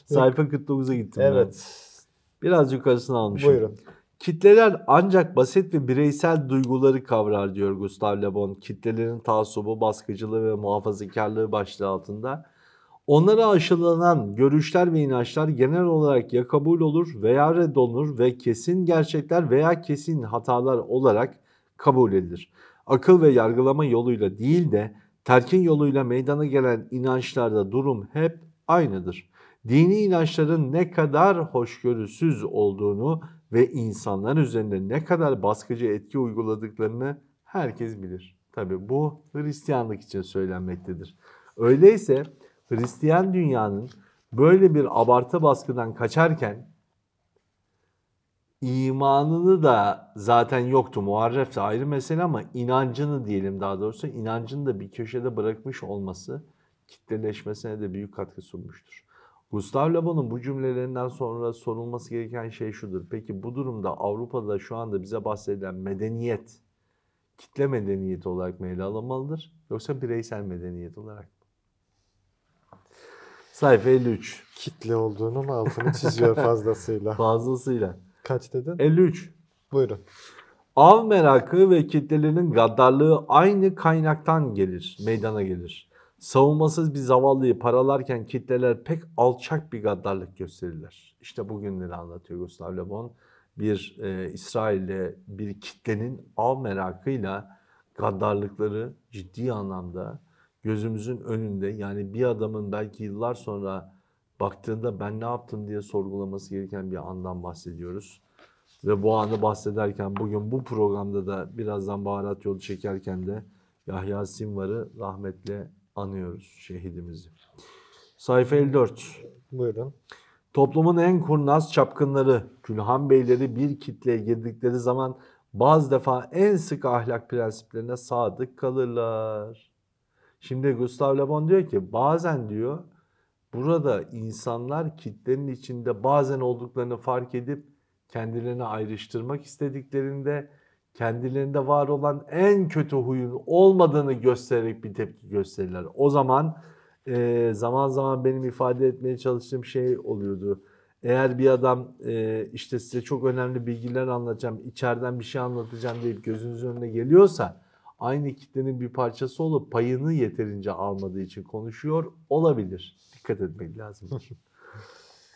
A: Sayfa 49'a gittim. Evet.
B: Ben. Biraz yukarısını almışım. Buyurun. Kitleler ancak basit ve bireysel duyguları kavrar diyor Gustav Le Bon. Kitlelerin taassubu, baskıcılığı ve muhafazakarlığı başlığı altında. Onlara aşılanan görüşler ve inançlar genel olarak ya kabul olur veya reddolunur ve kesin gerçekler veya kesin hatalar olarak kabul edilir akıl ve yargılama yoluyla değil de terkin yoluyla meydana gelen inançlarda durum hep aynıdır. Dini inançların ne kadar hoşgörüsüz olduğunu ve insanlar üzerinde ne kadar baskıcı etki uyguladıklarını herkes bilir. Tabi bu Hristiyanlık için söylenmektedir. Öyleyse Hristiyan dünyanın böyle bir abartı baskıdan kaçarken imanını da zaten yoktu. Muharref de ayrı mesele ama inancını diyelim daha doğrusu inancını da bir köşede bırakmış olması kitleleşmesine de büyük katkı sunmuştur. Gustav Le Bon'un bu cümlelerinden sonra sorulması gereken şey şudur. Peki bu durumda Avrupa'da şu anda bize bahsedilen medeniyet kitle medeniyeti olarak mı ele alınmalıdır yoksa bireysel medeniyet olarak mı? Sayfa 53. Kitle olduğunun altını çiziyor fazlasıyla. fazlasıyla. Kaç dedin? 53. Buyurun. Av merakı ve kitlelerin gaddarlığı aynı kaynaktan gelir, meydana gelir. Savunmasız bir zavallıyı paralarken kitleler pek alçak bir gaddarlık gösterirler. İşte bugünleri anlatıyor Gustav Le Bon. Bir e, İsrail'de bir kitlenin av merakıyla gaddarlıkları ciddi anlamda gözümüzün önünde yani bir adamın belki yıllar sonra baktığında ben ne yaptım diye sorgulaması gereken bir andan bahsediyoruz. Ve bu anı bahsederken bugün bu programda da birazdan baharat yolu çekerken de Yahya Sinvar'ı rahmetle anıyoruz şehidimizi. Sayfa 54. Buyurun. Toplumun en kurnaz çapkınları, külhan beyleri bir kitleye girdikleri zaman bazı defa en sık ahlak prensiplerine sadık kalırlar. Şimdi Gustav Le Bon diyor ki bazen diyor Burada insanlar kitlenin içinde bazen olduklarını fark edip kendilerini ayrıştırmak istediklerinde kendilerinde var olan en kötü huyun olmadığını göstererek bir tepki gösterirler. O zaman e, zaman zaman benim ifade etmeye çalıştığım şey oluyordu. Eğer bir adam e, işte size çok önemli bilgiler anlatacağım, içeriden bir şey anlatacağım deyip gözünüzün önüne geliyorsa aynı kitlenin bir parçası olup payını yeterince almadığı için konuşuyor olabilir dikkat etmek lazım.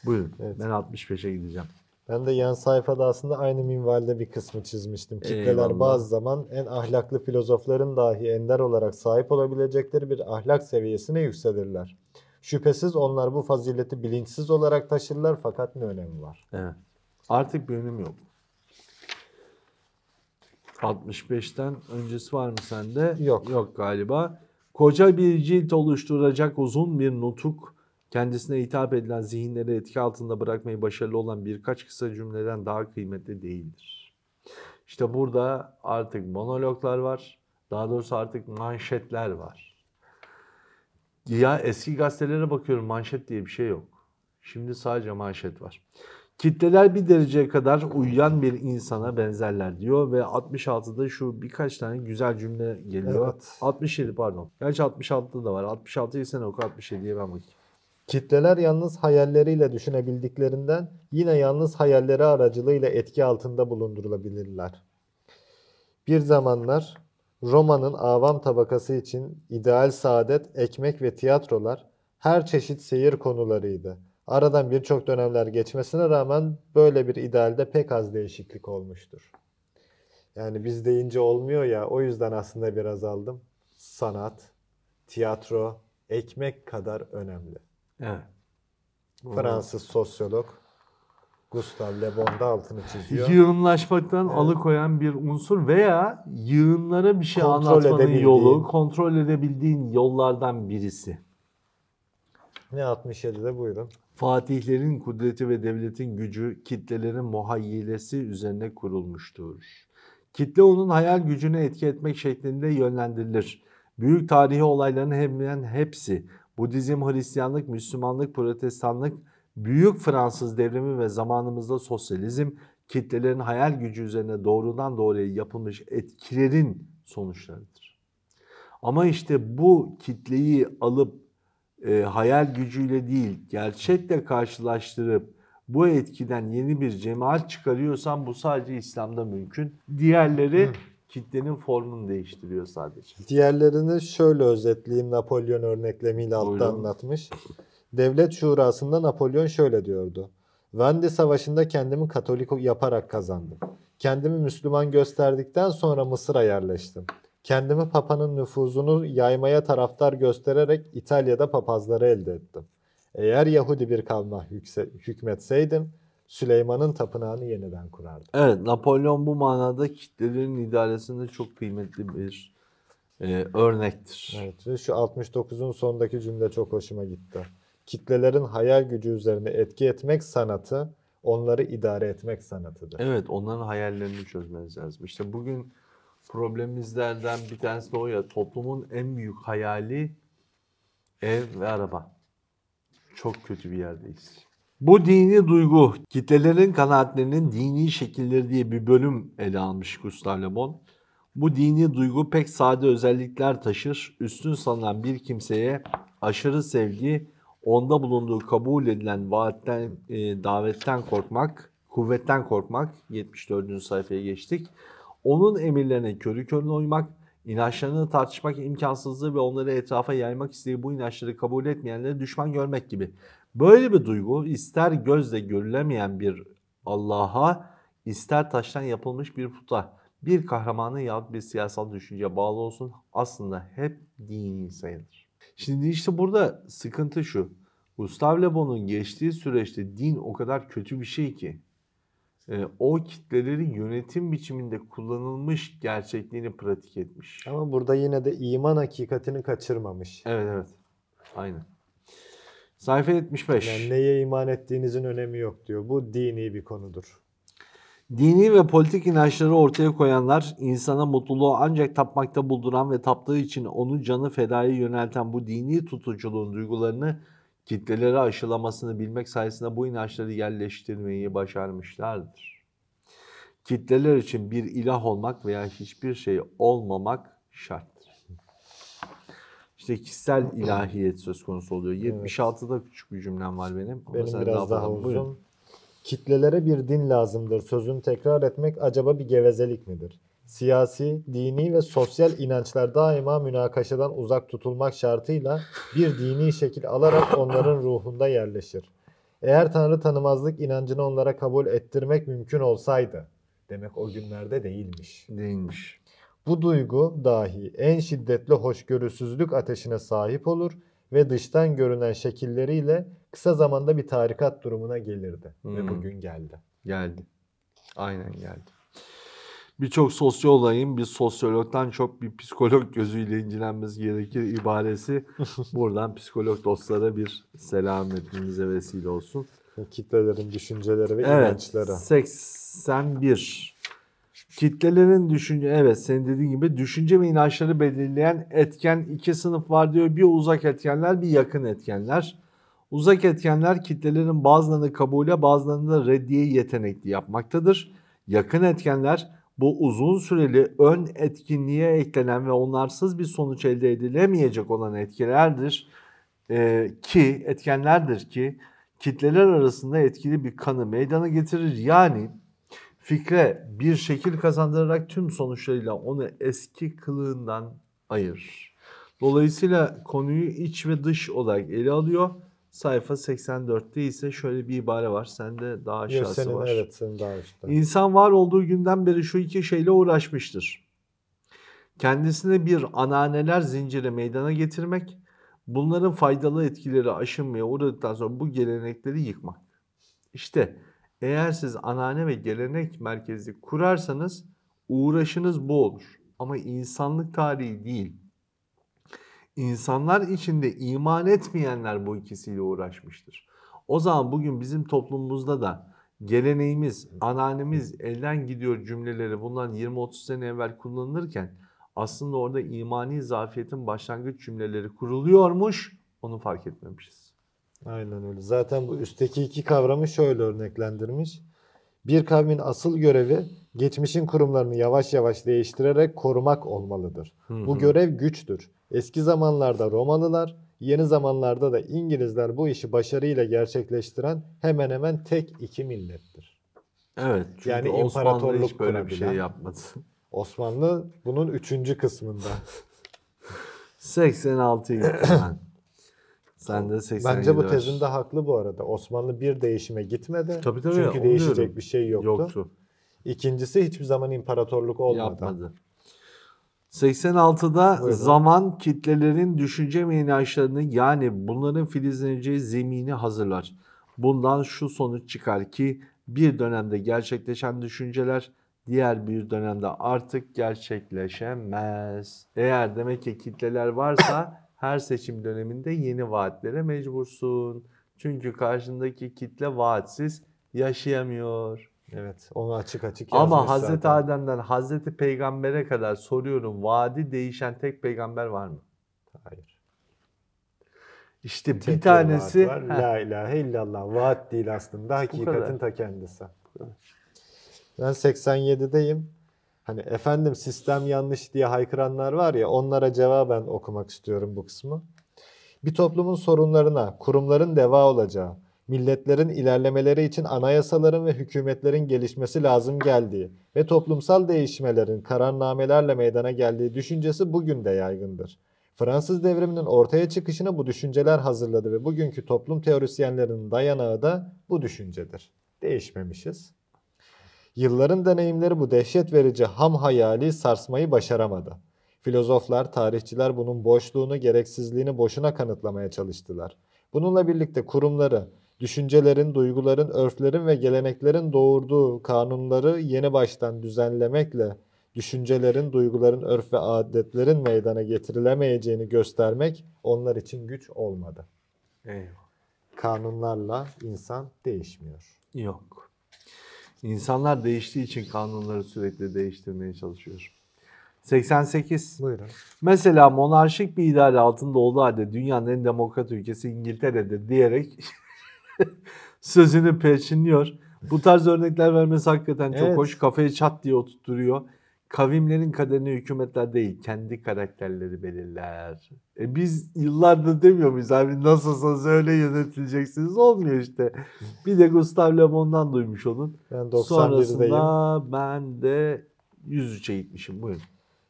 B: Buyurun. Evet. Ben 65'e gideceğim.
A: Ben de yan sayfada aslında aynı minvalde bir kısmı çizmiştim. Kitleler Eyvallah. bazı zaman en ahlaklı filozofların dahi ender olarak sahip olabilecekleri bir ahlak seviyesine yükselirler. Şüphesiz onlar bu fazileti bilinçsiz olarak taşırlar fakat ne önemi var?
B: Evet. Artık bir önemi yok. 65'ten öncesi var mı sende? Yok. Yok galiba. Koca bir cilt oluşturacak uzun bir nutuk kendisine hitap edilen zihinleri etki altında bırakmayı başarılı olan birkaç kısa cümleden daha kıymetli değildir. İşte burada artık monologlar var. Daha doğrusu artık manşetler var. Ya eski gazetelere bakıyorum manşet diye bir şey yok. Şimdi sadece manşet var. Kitleler bir dereceye kadar uyuyan bir insana benzerler diyor ve 66'da şu birkaç tane güzel cümle geliyor. Evet. 67 pardon. Gerçi 66'da da var. 66'yı sen oku 67'ye ben bakayım.
A: Kitleler yalnız hayalleriyle düşünebildiklerinden yine yalnız hayalleri aracılığıyla etki altında bulundurulabilirler. Bir zamanlar Roma'nın avam tabakası için ideal saadet, ekmek ve tiyatrolar her çeşit seyir konularıydı. Aradan birçok dönemler geçmesine rağmen böyle bir idealde pek az değişiklik olmuştur. Yani biz deyince olmuyor ya o yüzden aslında biraz aldım. Sanat, tiyatro, ekmek kadar önemli. Evet. Fransız sosyolog Gustave Le Bon'da altını çiziyor.
B: Yığınlaşmaktan evet. alıkoyan bir unsur veya yığınlara bir şey kontrol anlatmanın yolu, kontrol edebildiğin yollardan birisi.
A: Ne 67'de buyurun.
B: Fatihlerin kudreti ve devletin gücü kitlelerin muhayyilesi üzerine kurulmuştur. Kitle onun hayal gücünü etki etmek şeklinde yönlendirilir. Büyük tarihi olayların hemen hepsi Budizm, Hristiyanlık, Müslümanlık, Protestanlık, Büyük Fransız devrimi ve zamanımızda sosyalizm kitlelerin hayal gücü üzerine doğrudan doğruya yapılmış etkilerin sonuçlarıdır. Ama işte bu kitleyi alıp e, hayal gücüyle değil gerçekle karşılaştırıp bu etkiden yeni bir cemaat çıkarıyorsan bu sadece İslam'da mümkün. Diğerleri Hı kitlenin formunu değiştiriyor sadece.
A: Diğerlerini şöyle özetleyeyim Napolyon örneklemiyle altta Buyurun. anlatmış. Devlet Şurası'nda Napolyon şöyle diyordu. Vendi Savaşı'nda kendimi Katolik yaparak kazandım. Kendimi Müslüman gösterdikten sonra Mısır'a yerleştim. Kendimi Papa'nın nüfuzunu yaymaya taraftar göstererek İtalya'da papazları elde ettim. Eğer Yahudi bir kavma hükmetseydim Süleyman'ın tapınağını yeniden kurardı.
B: Evet Napolyon bu manada kitlelerin idaresinde çok kıymetli bir e, örnektir. Evet
A: ve şu 69'un sondaki cümle çok hoşuma gitti. Kitlelerin hayal gücü üzerine etki etmek sanatı onları idare etmek sanatıdır.
B: Evet onların hayallerini çözmeniz lazım. İşte bugün problemimizlerden bir tanesi de o ya toplumun en büyük hayali ev ve araba. Çok kötü bir yerdeyiz. Bu dini duygu, kitlelerin kanaatlerinin dini şekilleri diye bir bölüm ele almış Gustav Le Bon. Bu dini duygu pek sade özellikler taşır. Üstün sanılan bir kimseye aşırı sevgi, onda bulunduğu kabul edilen vaatten, e, davetten korkmak, kuvvetten korkmak. 74. sayfaya geçtik. Onun emirlerine körü körüne uymak, inançlarını tartışmak imkansızlığı ve onları etrafa yaymak isteği bu inançları kabul etmeyenleri düşman görmek gibi. Böyle bir duygu ister gözle görülemeyen bir Allah'a ister taştan yapılmış bir puta bir kahramanı yahut bir siyasal düşünceye bağlı olsun aslında hep dini sayılır. Şimdi işte burada sıkıntı şu. Gustav Le Bon'un geçtiği süreçte din o kadar kötü bir şey ki e, o kitleleri yönetim biçiminde kullanılmış gerçekliğini pratik etmiş.
A: Ama burada yine de iman hakikatini kaçırmamış.
B: Evet evet. Aynen. Sayfa 75.
A: Yani neye iman ettiğinizin önemi yok diyor. Bu dini bir konudur.
B: Dini ve politik inançları ortaya koyanlar insana mutluluğu ancak tapmakta bulduran ve taptığı için onu canı fedaya yönelten bu dini tutuculuğun duygularını kitleleri aşılamasını bilmek sayesinde bu inançları yerleştirmeyi başarmışlardır. Kitleler için bir ilah olmak veya hiçbir şey olmamak şart işte kişisel ilahiyet söz konusu oluyor. Evet. 76'da küçük bir cümlem var benim. Ama benim biraz daha, daha uzun. Buyurun.
A: Kitlelere bir din lazımdır sözünü tekrar etmek acaba bir gevezelik midir? Siyasi, dini ve sosyal inançlar daima münakaşadan uzak tutulmak şartıyla bir dini şekil alarak onların ruhunda yerleşir. Eğer Tanrı tanımazlık inancını onlara kabul ettirmek mümkün olsaydı. Demek o günlerde değilmiş. Değilmiş. Bu duygu dahi en şiddetli hoşgörüsüzlük ateşine sahip olur ve dıştan görünen şekilleriyle kısa zamanda bir tarikat durumuna gelirdi. Hmm. Ve bugün geldi.
B: Geldi. Aynen geldi. Birçok sosyoloğun bir sosyologdan çok bir psikolog gözüyle incelenmesi gerekir ibaresi buradan psikolog dostlara bir selametinize vesile olsun. Kitlelerin düşünceleri ve evet, inançları. 81 Kitlelerin düşünce, evet senin dediğin gibi düşünce ve inançları belirleyen etken iki sınıf var diyor. Bir uzak etkenler bir yakın etkenler. Uzak etkenler kitlelerin bazılarını kabule bazılarını da reddiye yetenekli yapmaktadır. Yakın etkenler bu uzun süreli ön etkinliğe eklenen ve onlarsız bir sonuç elde edilemeyecek olan etkilerdir ee, ki etkenlerdir ki kitleler arasında etkili bir kanı meydana getirir. Yani fikre bir şekil kazandırarak tüm sonuçlarıyla onu eski kılığından ayır. Dolayısıyla konuyu iç ve dış olarak ele alıyor. Sayfa 84'te ise şöyle bir ibare var. Sende daha aşağısı senin, var. Evet senin daha aşağıda. İnsan var olduğu günden beri şu iki şeyle uğraşmıştır. Kendisine bir ananeler zinciri meydana getirmek, bunların faydalı etkileri aşınmaya uğradıktan sonra bu gelenekleri yıkmak. İşte eğer siz anane ve gelenek merkezli kurarsanız uğraşınız bu olur. Ama insanlık tarihi değil. İnsanlar içinde iman etmeyenler bu ikisiyle uğraşmıştır. O zaman bugün bizim toplumumuzda da geleneğimiz, ananemiz elden gidiyor cümleleri bundan 20-30 sene evvel kullanılırken aslında orada imani zafiyetin başlangıç cümleleri kuruluyormuş onu fark etmemişiz.
A: Aynen öyle. Zaten bu üstteki iki kavramı şöyle örneklendirmiş. Bir kavmin asıl görevi geçmişin kurumlarını yavaş yavaş değiştirerek korumak olmalıdır. Hı hı. Bu görev güçtür. Eski zamanlarda Romalılar, yeni zamanlarda da İngilizler bu işi başarıyla gerçekleştiren hemen hemen tek iki millettir.
B: Evet. Çünkü yani imparatorluk Osmanlı hiç böyle bir şey yapmadı. Osmanlı
A: bunun üçüncü
B: kısmında. 86 yıl. Sen de 87 Bence bu tezin
A: de haklı bu arada. Osmanlı bir değişime gitmedi. Tabii tabii. Çünkü değişecek diyorum. bir şey yoktu. Yoktu. İkincisi hiçbir zaman imparatorluk olmadı.
B: Yapmadı. 86'da Buyurun. zaman kitlelerin düşünce ve inançlarını yani bunların filizleneceği zemini hazırlar. Bundan şu sonuç çıkar ki bir dönemde gerçekleşen düşünceler diğer bir dönemde artık gerçekleşemez. Eğer demek ki kitleler varsa her seçim döneminde yeni vaatlere mecbursun. Çünkü karşındaki kitle vaatsiz yaşayamıyor. Evet onu açık açık yazmış Ama Hazreti zaten. Adem'den Hazreti Peygamber'e kadar soruyorum vaadi değişen tek peygamber var mı? Hayır.
A: İşte bir tek bir tanesi... Var. La ilahe illallah vaat değil aslında hakikatin ta kendisi. Ben 87'deyim hani efendim sistem yanlış diye haykıranlar var ya onlara cevaben okumak istiyorum bu kısmı. Bir toplumun sorunlarına, kurumların deva olacağı, milletlerin ilerlemeleri için anayasaların ve hükümetlerin gelişmesi lazım geldiği ve toplumsal değişmelerin kararnamelerle meydana geldiği düşüncesi bugün de yaygındır. Fransız devriminin ortaya çıkışını bu düşünceler hazırladı ve bugünkü toplum teorisyenlerinin dayanağı da bu düşüncedir. Değişmemişiz. Yılların deneyimleri bu dehşet verici ham hayali sarsmayı başaramadı. Filozoflar, tarihçiler bunun boşluğunu, gereksizliğini boşuna kanıtlamaya çalıştılar. Bununla birlikte kurumları, düşüncelerin, duyguların, örflerin ve geleneklerin doğurduğu kanunları yeni baştan düzenlemekle düşüncelerin, duyguların, örf ve adetlerin meydana getirilemeyeceğini göstermek onlar için güç olmadı. Eyvah. Kanunlarla insan değişmiyor.
B: Yok. İnsanlar değiştiği için kanunları sürekli değiştirmeye çalışıyor. 88. Buyurun. Mesela monarşik bir idare altında olduğu halde dünyanın en demokrat ülkesi İngiltere'dir diyerek sözünü peşinliyor. Bu tarz örnekler vermesi hakikaten çok evet. hoş. Kafayı çat diye oturtturuyor kavimlerin kaderini hükümetler değil, kendi karakterleri belirler. E biz yıllardır demiyor muyuz abi nasılsanız öyle yönetileceksiniz olmuyor işte. Bir de Gustav Le Bon'dan duymuş olun. Ben 91'deyim. Sonrasında ben de 103'e gitmişim buyurun.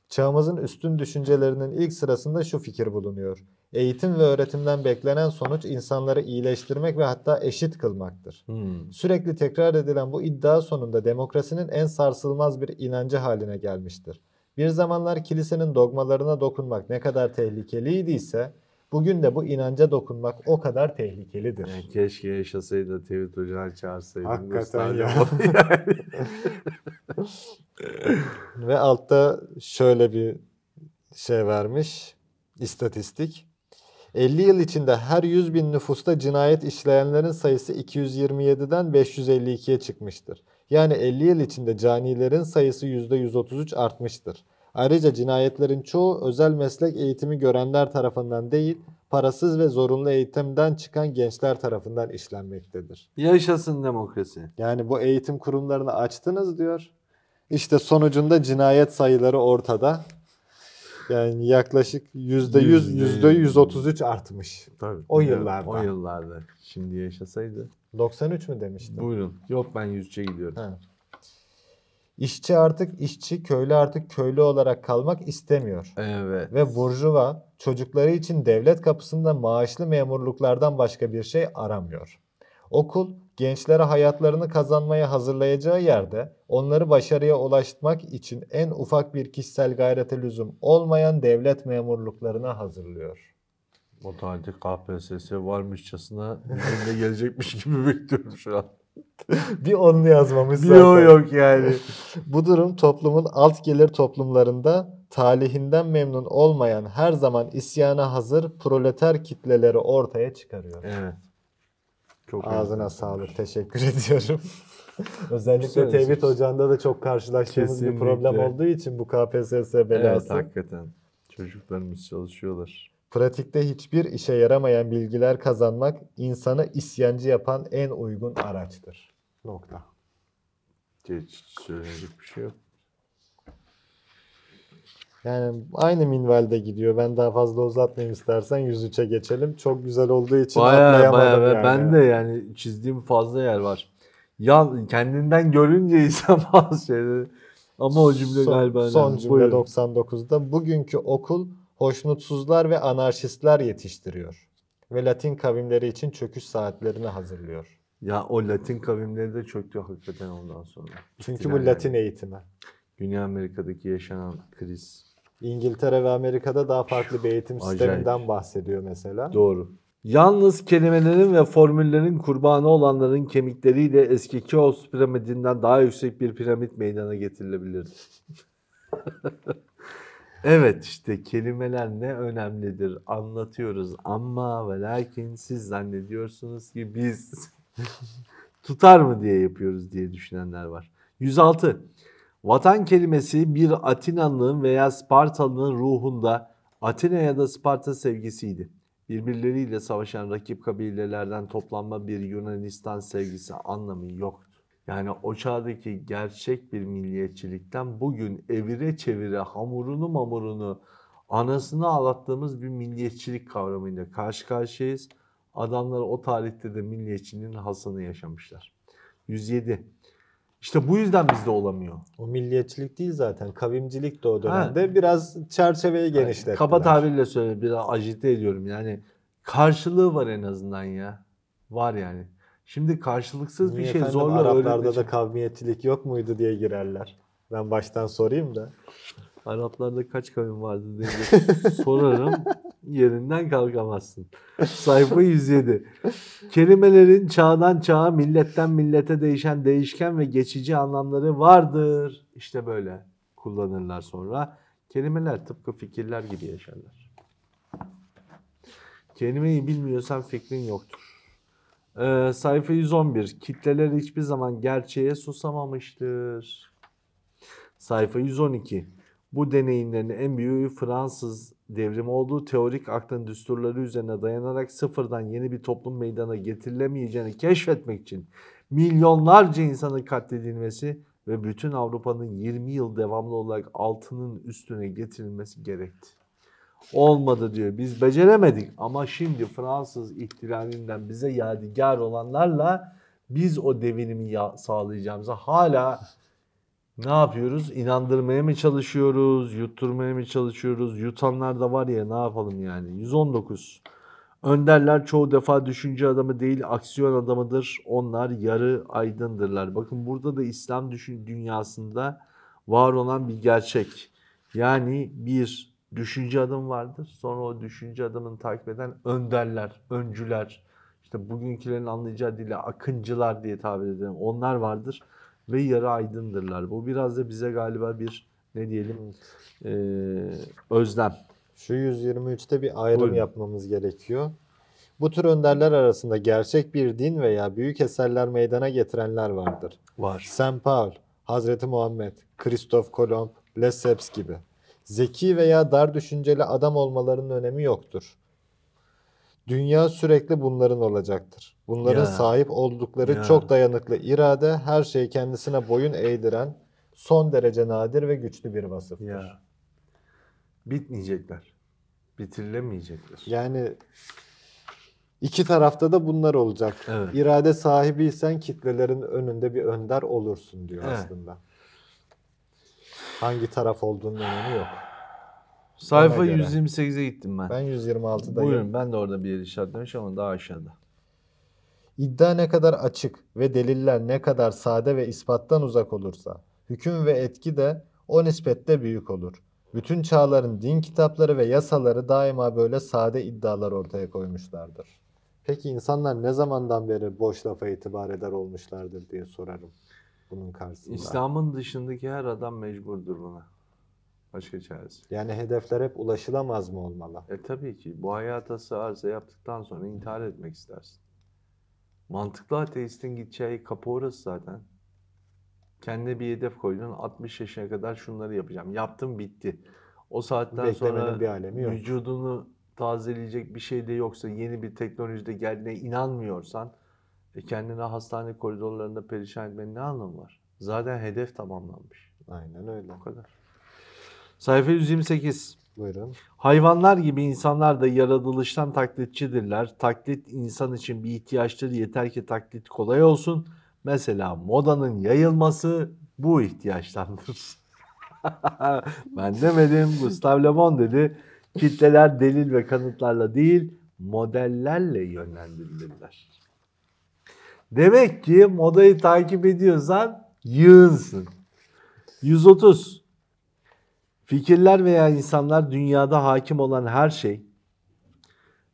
B: Çağımızın
A: üstün düşüncelerinin ilk sırasında şu fikir bulunuyor. Eğitim ve öğretimden beklenen sonuç insanları iyileştirmek ve hatta eşit kılmaktır. Hmm. Sürekli tekrar edilen bu iddia sonunda demokrasinin en sarsılmaz bir inancı haline gelmiştir. Bir zamanlar kilisenin dogmalarına dokunmak ne kadar tehlikeliydiyse bugün de bu inanca dokunmak o kadar tehlikelidir. Yani
B: keşke yaşasaydı Tevhid Hoca'yı çağırsaydım. Hakikaten ya. Ve altta
A: şöyle bir şey vermiş istatistik. 50 yıl içinde her 100 bin nüfusta cinayet işleyenlerin sayısı 227'den 552'ye çıkmıştır. Yani 50 yıl içinde canilerin sayısı %133 artmıştır. Ayrıca cinayetlerin çoğu özel meslek eğitimi görenler tarafından değil, parasız ve zorunlu eğitimden çıkan gençler tarafından işlenmektedir.
B: Yaşasın demokrasi.
A: Yani bu eğitim kurumlarını açtınız diyor. İşte sonucunda cinayet sayıları ortada. Yani yaklaşık yüzde yüz, yüzde yüz otuz üç artmış. Tabii. O yıllarda. O
B: yıllarda. Şimdi yaşasaydı. 93 mü demiştin? Buyurun. Yok ben yüzce gidiyorum. Ha. İşçi
A: artık işçi, köylü artık köylü olarak kalmak istemiyor. Evet. Ve burjuva çocukları için devlet kapısında maaşlı memurluklardan başka bir şey aramıyor. Okul gençlere hayatlarını kazanmaya hazırlayacağı yerde onları başarıya ulaşmak için en ufak bir kişisel gayrete lüzum olmayan devlet memurluklarına hazırlıyor.
B: O tarihte KPSS varmışçasına bizimle gelecekmiş gibi bekliyorum şu an.
A: bir onu yazmamış zaten. Yok yok yani. Bu durum toplumun alt gelir toplumlarında talihinden memnun olmayan her zaman isyana hazır proleter kitleleri ortaya çıkarıyor. Evet. Çok Ağzına sağlık. Teşekkür ediyorum. Özellikle Güzel Tevhid şey- Hoca'nda da çok karşılaştığımız Kesinlikle. bir problem olduğu için bu KPSS belası. Evet
B: hakikaten. Çocuklarımız çalışıyorlar.
A: Pratikte hiçbir işe yaramayan bilgiler kazanmak insanı isyancı yapan en uygun araçtır.
B: Nokta. Hiç söyleyecek bir şey yok.
A: Yani aynı minvalde gidiyor. Ben daha fazla uzatmayayım istersen 103'e geçelim. Çok güzel olduğu için baya, atlayamadım baya, yani. Ben de
B: yani çizdiğim fazla yer var. Ya kendinden görünce insan bazı şeyleri. Ama o cümle son, galiba Son önemli. cümle Buyurun. 99'da.
A: Bugünkü okul hoşnutsuzlar ve anarşistler yetiştiriyor. Ve Latin kavimleri için çöküş saatlerini hazırlıyor.
B: Ya o Latin kavimleri de çöktü hakikaten ondan sonra. Çünkü İstiler bu Latin yani. eğitimi. Güney Amerika'daki yaşanan kriz
A: İngiltere ve Amerika'da daha farklı bir eğitim sisteminden bahsediyor mesela. Doğru.
B: Yalnız kelimelerin ve formüllerin kurbanı olanların kemikleriyle eski Keops piramidinden daha yüksek bir piramit meydana getirilebilirdi. evet işte kelimeler ne önemlidir anlatıyoruz ama ve lakin siz zannediyorsunuz ki biz tutar mı diye yapıyoruz diye düşünenler var. 106. Vatan kelimesi bir Atinalı'nın veya Spartalı'nın ruhunda Atina ya da Sparta sevgisiydi. Birbirleriyle savaşan rakip kabilelerden toplanma bir Yunanistan sevgisi anlamı yoktu. Yani o çağdaki gerçek bir milliyetçilikten bugün evire çevire hamurunu mamurunu anasını ağlattığımız bir milliyetçilik kavramıyla karşı karşıyayız. Adamlar o tarihte de milliyetçinin hasını yaşamışlar. 107. İşte bu yüzden bizde olamıyor. O milliyetçilik değil zaten. Kavimcilik de o dönemde. Ha. Biraz çerçeveyi genişlettiler. Yani kaba tabirle söyleyeyim, biraz ajite ediyorum. Yani karşılığı var en azından ya. Var yani. Şimdi karşılıksız Niye bir şey zorla Araplarda da
A: kavmiyetçilik yok muydu diye girerler. Ben baştan sorayım da.
B: Araplarda kaç kavim vardı diye sorarım. yerinden kalkamazsın. Sayfa 107. Kelimelerin çağdan çağa, milletten millete değişen değişken ve geçici anlamları vardır. İşte böyle kullanırlar sonra. Kelimeler tıpkı fikirler gibi yaşarlar. Kelimeyi bilmiyorsan fikrin yoktur. Ee, sayfa 111. Kitleler hiçbir zaman gerçeğe susamamıştır. Sayfa 112. Bu deneyimlerin en büyüğü Fransız devrimi olduğu teorik aklın düsturları üzerine dayanarak sıfırdan yeni bir toplum meydana getirilemeyeceğini keşfetmek için milyonlarca insanın katledilmesi ve bütün Avrupa'nın 20 yıl devamlı olarak altının üstüne getirilmesi gerekti. Olmadı diyor. Biz beceremedik ama şimdi Fransız ihtilalinden bize yadigar olanlarla biz o devinimi sağlayacağımıza hala ne yapıyoruz? İnandırmaya mı çalışıyoruz? Yutturmaya mı çalışıyoruz? Yutanlar da var ya ne yapalım yani? 119. Önderler çoğu defa düşünce adamı değil aksiyon adamıdır. Onlar yarı aydındırlar. Bakın burada da İslam düşün dünyasında var olan bir gerçek. Yani bir düşünce adım vardır. Sonra o düşünce adımını takip eden önderler, öncüler, işte bugünkülerin anlayacağı dille akıncılar diye tabir edelim. Onlar vardır ve yarı aydındırlar. Bu biraz da bize galiba bir ne diyelim e, özlem. Şu 123'te bir ayrım Buyurun. yapmamız gerekiyor.
A: Bu tür önderler arasında gerçek bir din veya büyük eserler meydana getirenler vardır. Var. Saint Paul, Hazreti Muhammed, Kristof Kolomb, Lesseps gibi. Zeki veya dar düşünceli adam olmalarının önemi yoktur. Dünya sürekli bunların olacaktır. Bunların ya. sahip oldukları ya. çok dayanıklı irade, her şeyi kendisine boyun eğdiren son derece nadir ve güçlü bir vasıftır. Ya. Bitmeyecekler.
B: Bitirilemeyecekler.
A: Yani iki tarafta da bunlar olacak. Evet. İrade sahibiysen kitlelerin önünde bir önder olursun
B: diyor evet. aslında. Hangi taraf olduğunun önemi yok. Sayfa 128'e gittim ben. Ben 126'dayım. Buyurun ben de orada bir yer işaretlemiş ama daha aşağıda.
A: İddia ne kadar açık ve deliller ne kadar sade ve ispattan uzak olursa hüküm ve etki de o nispette büyük olur. Bütün çağların din kitapları ve yasaları daima böyle sade iddialar ortaya koymuşlardır. Peki insanlar ne zamandan beri boş lafa itibar eder olmuşlardır diye sorarım bunun karşısında. İslam'ın
B: dışındaki her adam mecburdur buna. Başka çaresi. Yani hedefler hep ulaşılamaz mı olmalı? E tabii ki. Bu hayata sığarsa yaptıktan sonra intihar etmek istersin. Mantıklı ateistin gideceği kapı orası zaten. Kendine bir hedef koydun. 60 yaşına kadar şunları yapacağım. Yaptım bitti. O saatten Beklemenin sonra bir alemi yok. vücudunu tazeleyecek bir şey de yoksa yeni bir teknolojide geldiğine inanmıyorsan e kendini hastane koridorlarında perişan etmenin ne anlamı var? Zaten hedef tamamlanmış. Aynen öyle. O kadar. Sayfa 128. Buyurun. Hayvanlar gibi insanlar da yaratılıştan taklitçidirler. Taklit insan için bir ihtiyaçtır. Yeter ki taklit kolay olsun. Mesela modanın yayılması bu ihtiyaçtandır. ben demedim. Gustav Le Bon dedi. Kitleler delil ve kanıtlarla değil, modellerle yönlendirilirler. Demek ki modayı takip ediyorsan yığınsın. 130. Fikirler veya insanlar dünyada hakim olan her şey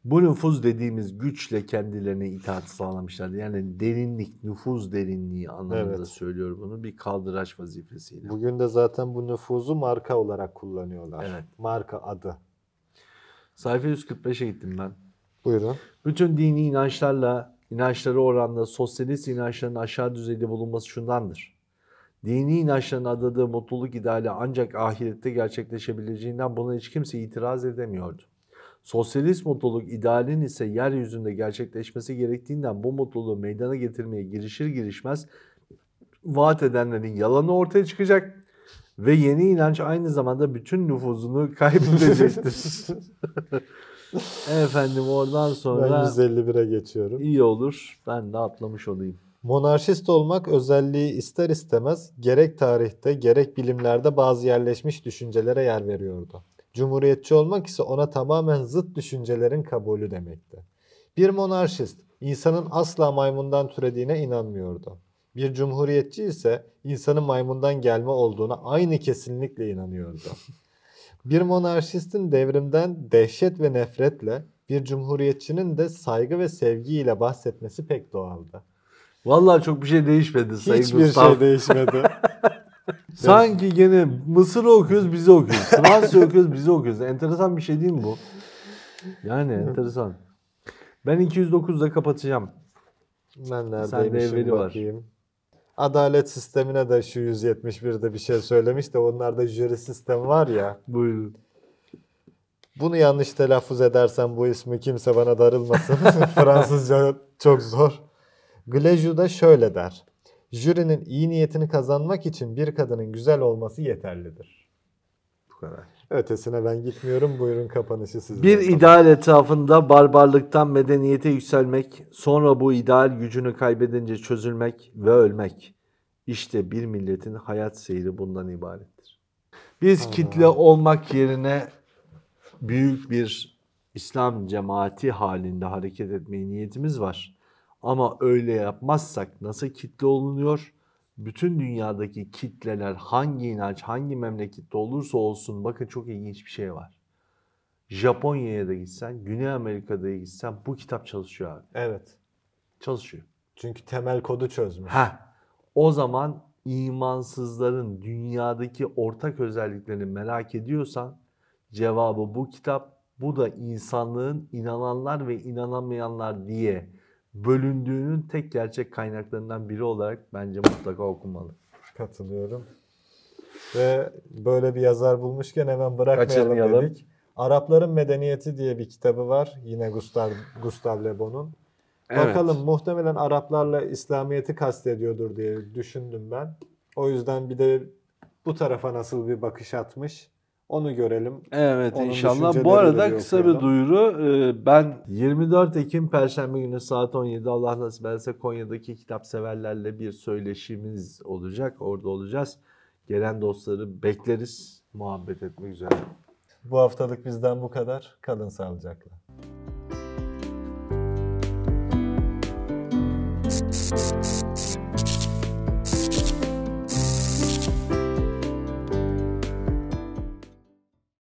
B: bu nüfuz dediğimiz güçle kendilerine itaat sağlamışlardı. Yani derinlik, nüfuz derinliği anlamında evet. söylüyor bunu. Bir kaldıraç vazifesiyle.
A: Bugün de zaten bu nüfuzu marka olarak kullanıyorlar. Evet.
B: Marka adı. Sayfa 145'e gittim ben. Buyurun. Bütün dini inançlarla, inançları oranla sosyalist inançların aşağı düzeyde bulunması şundandır dini inançların adadığı mutluluk ideali ancak ahirette gerçekleşebileceğinden buna hiç kimse itiraz edemiyordu. Sosyalist mutluluk idealinin ise yeryüzünde gerçekleşmesi gerektiğinden bu mutluluğu meydana getirmeye girişir girişmez vaat edenlerin yalanı ortaya çıkacak ve yeni inanç aynı zamanda bütün nüfuzunu kaybedecektir.
A: Efendim oradan sonra ben
B: 151'e geçiyorum. İyi olur. Ben de atlamış olayım.
A: Monarşist olmak özelliği ister istemez gerek tarihte gerek bilimlerde bazı yerleşmiş düşüncelere yer veriyordu. Cumhuriyetçi olmak ise ona tamamen zıt düşüncelerin kabulü demekti. Bir monarşist insanın asla maymundan türediğine inanmıyordu. Bir cumhuriyetçi ise insanın maymundan gelme olduğuna aynı kesinlikle inanıyordu. Bir monarşistin devrimden dehşet ve nefretle, bir cumhuriyetçinin de saygı ve sevgiyle bahsetmesi pek doğaldı.
B: Vallahi çok bir şey değişmedi Sayın Hiçbir Gustav. şey değişmedi. Sanki gene Mısır okuyoruz, bizi okuyoruz. Fransa'yı okuyoruz, bizi okuyoruz. Enteresan bir şey değil mi bu? Yani enteresan. Ben 209'da kapatacağım.
A: Ben neredeymişim Sende bakayım. Var.
B: Adalet sistemine
A: de şu 171'de bir şey söylemiş de onlarda jüri sistemi var ya. Buyurun. Bunu yanlış telaffuz edersen bu ismi kimse bana darılmasın. Fransızca çok zor. Gleju da şöyle der. Jürinin iyi niyetini kazanmak için bir kadının güzel olması yeterlidir. Bu kadar. Ötesine ben gitmiyorum. Buyurun kapanışı sizin. Bir
B: ideal etrafında barbarlıktan medeniyete yükselmek, sonra bu ideal gücünü kaybedince çözülmek ve ölmek. İşte bir milletin hayat seyri bundan ibarettir. Biz Aa. kitle olmak yerine büyük bir İslam cemaati halinde hareket etmeyi niyetimiz var. Ama öyle yapmazsak nasıl kitle olunuyor? Bütün dünyadaki kitleler hangi inanç, hangi memlekette olursa olsun bakın çok ilginç bir şey var. Japonya'ya da gitsen, Güney Amerika'da gitsen bu kitap çalışıyor abi. Evet. Çalışıyor. Çünkü temel kodu çözmüş. Heh. O zaman imansızların dünyadaki ortak özelliklerini merak ediyorsan cevabı bu kitap. Bu da insanlığın inananlar ve inanamayanlar diye bölündüğünün tek gerçek kaynaklarından biri olarak bence mutlaka okumalı. Katılıyorum.
A: Ve böyle bir yazar bulmuşken hemen bırakmayalım dedik. Arapların Medeniyeti diye bir kitabı var. Yine Gustav, Gustav Le Bon'un. Evet. Bakalım muhtemelen Araplarla İslamiyet'i kastediyordur diye düşündüm ben. O yüzden bir de bu tarafa nasıl bir bakış atmış onu görelim. Evet Onun inşallah. Bu arada kısa okuyalım. bir
B: duyuru. Ee, ben 24 Ekim Perşembe günü saat 17 Allah nasip ederse Konya'daki kitap severlerle bir söyleşimiz olacak. Orada olacağız. Gelen dostları bekleriz. Muhabbet etmek üzere.
A: Bu haftalık bizden bu kadar. Kalın sağlıcakla.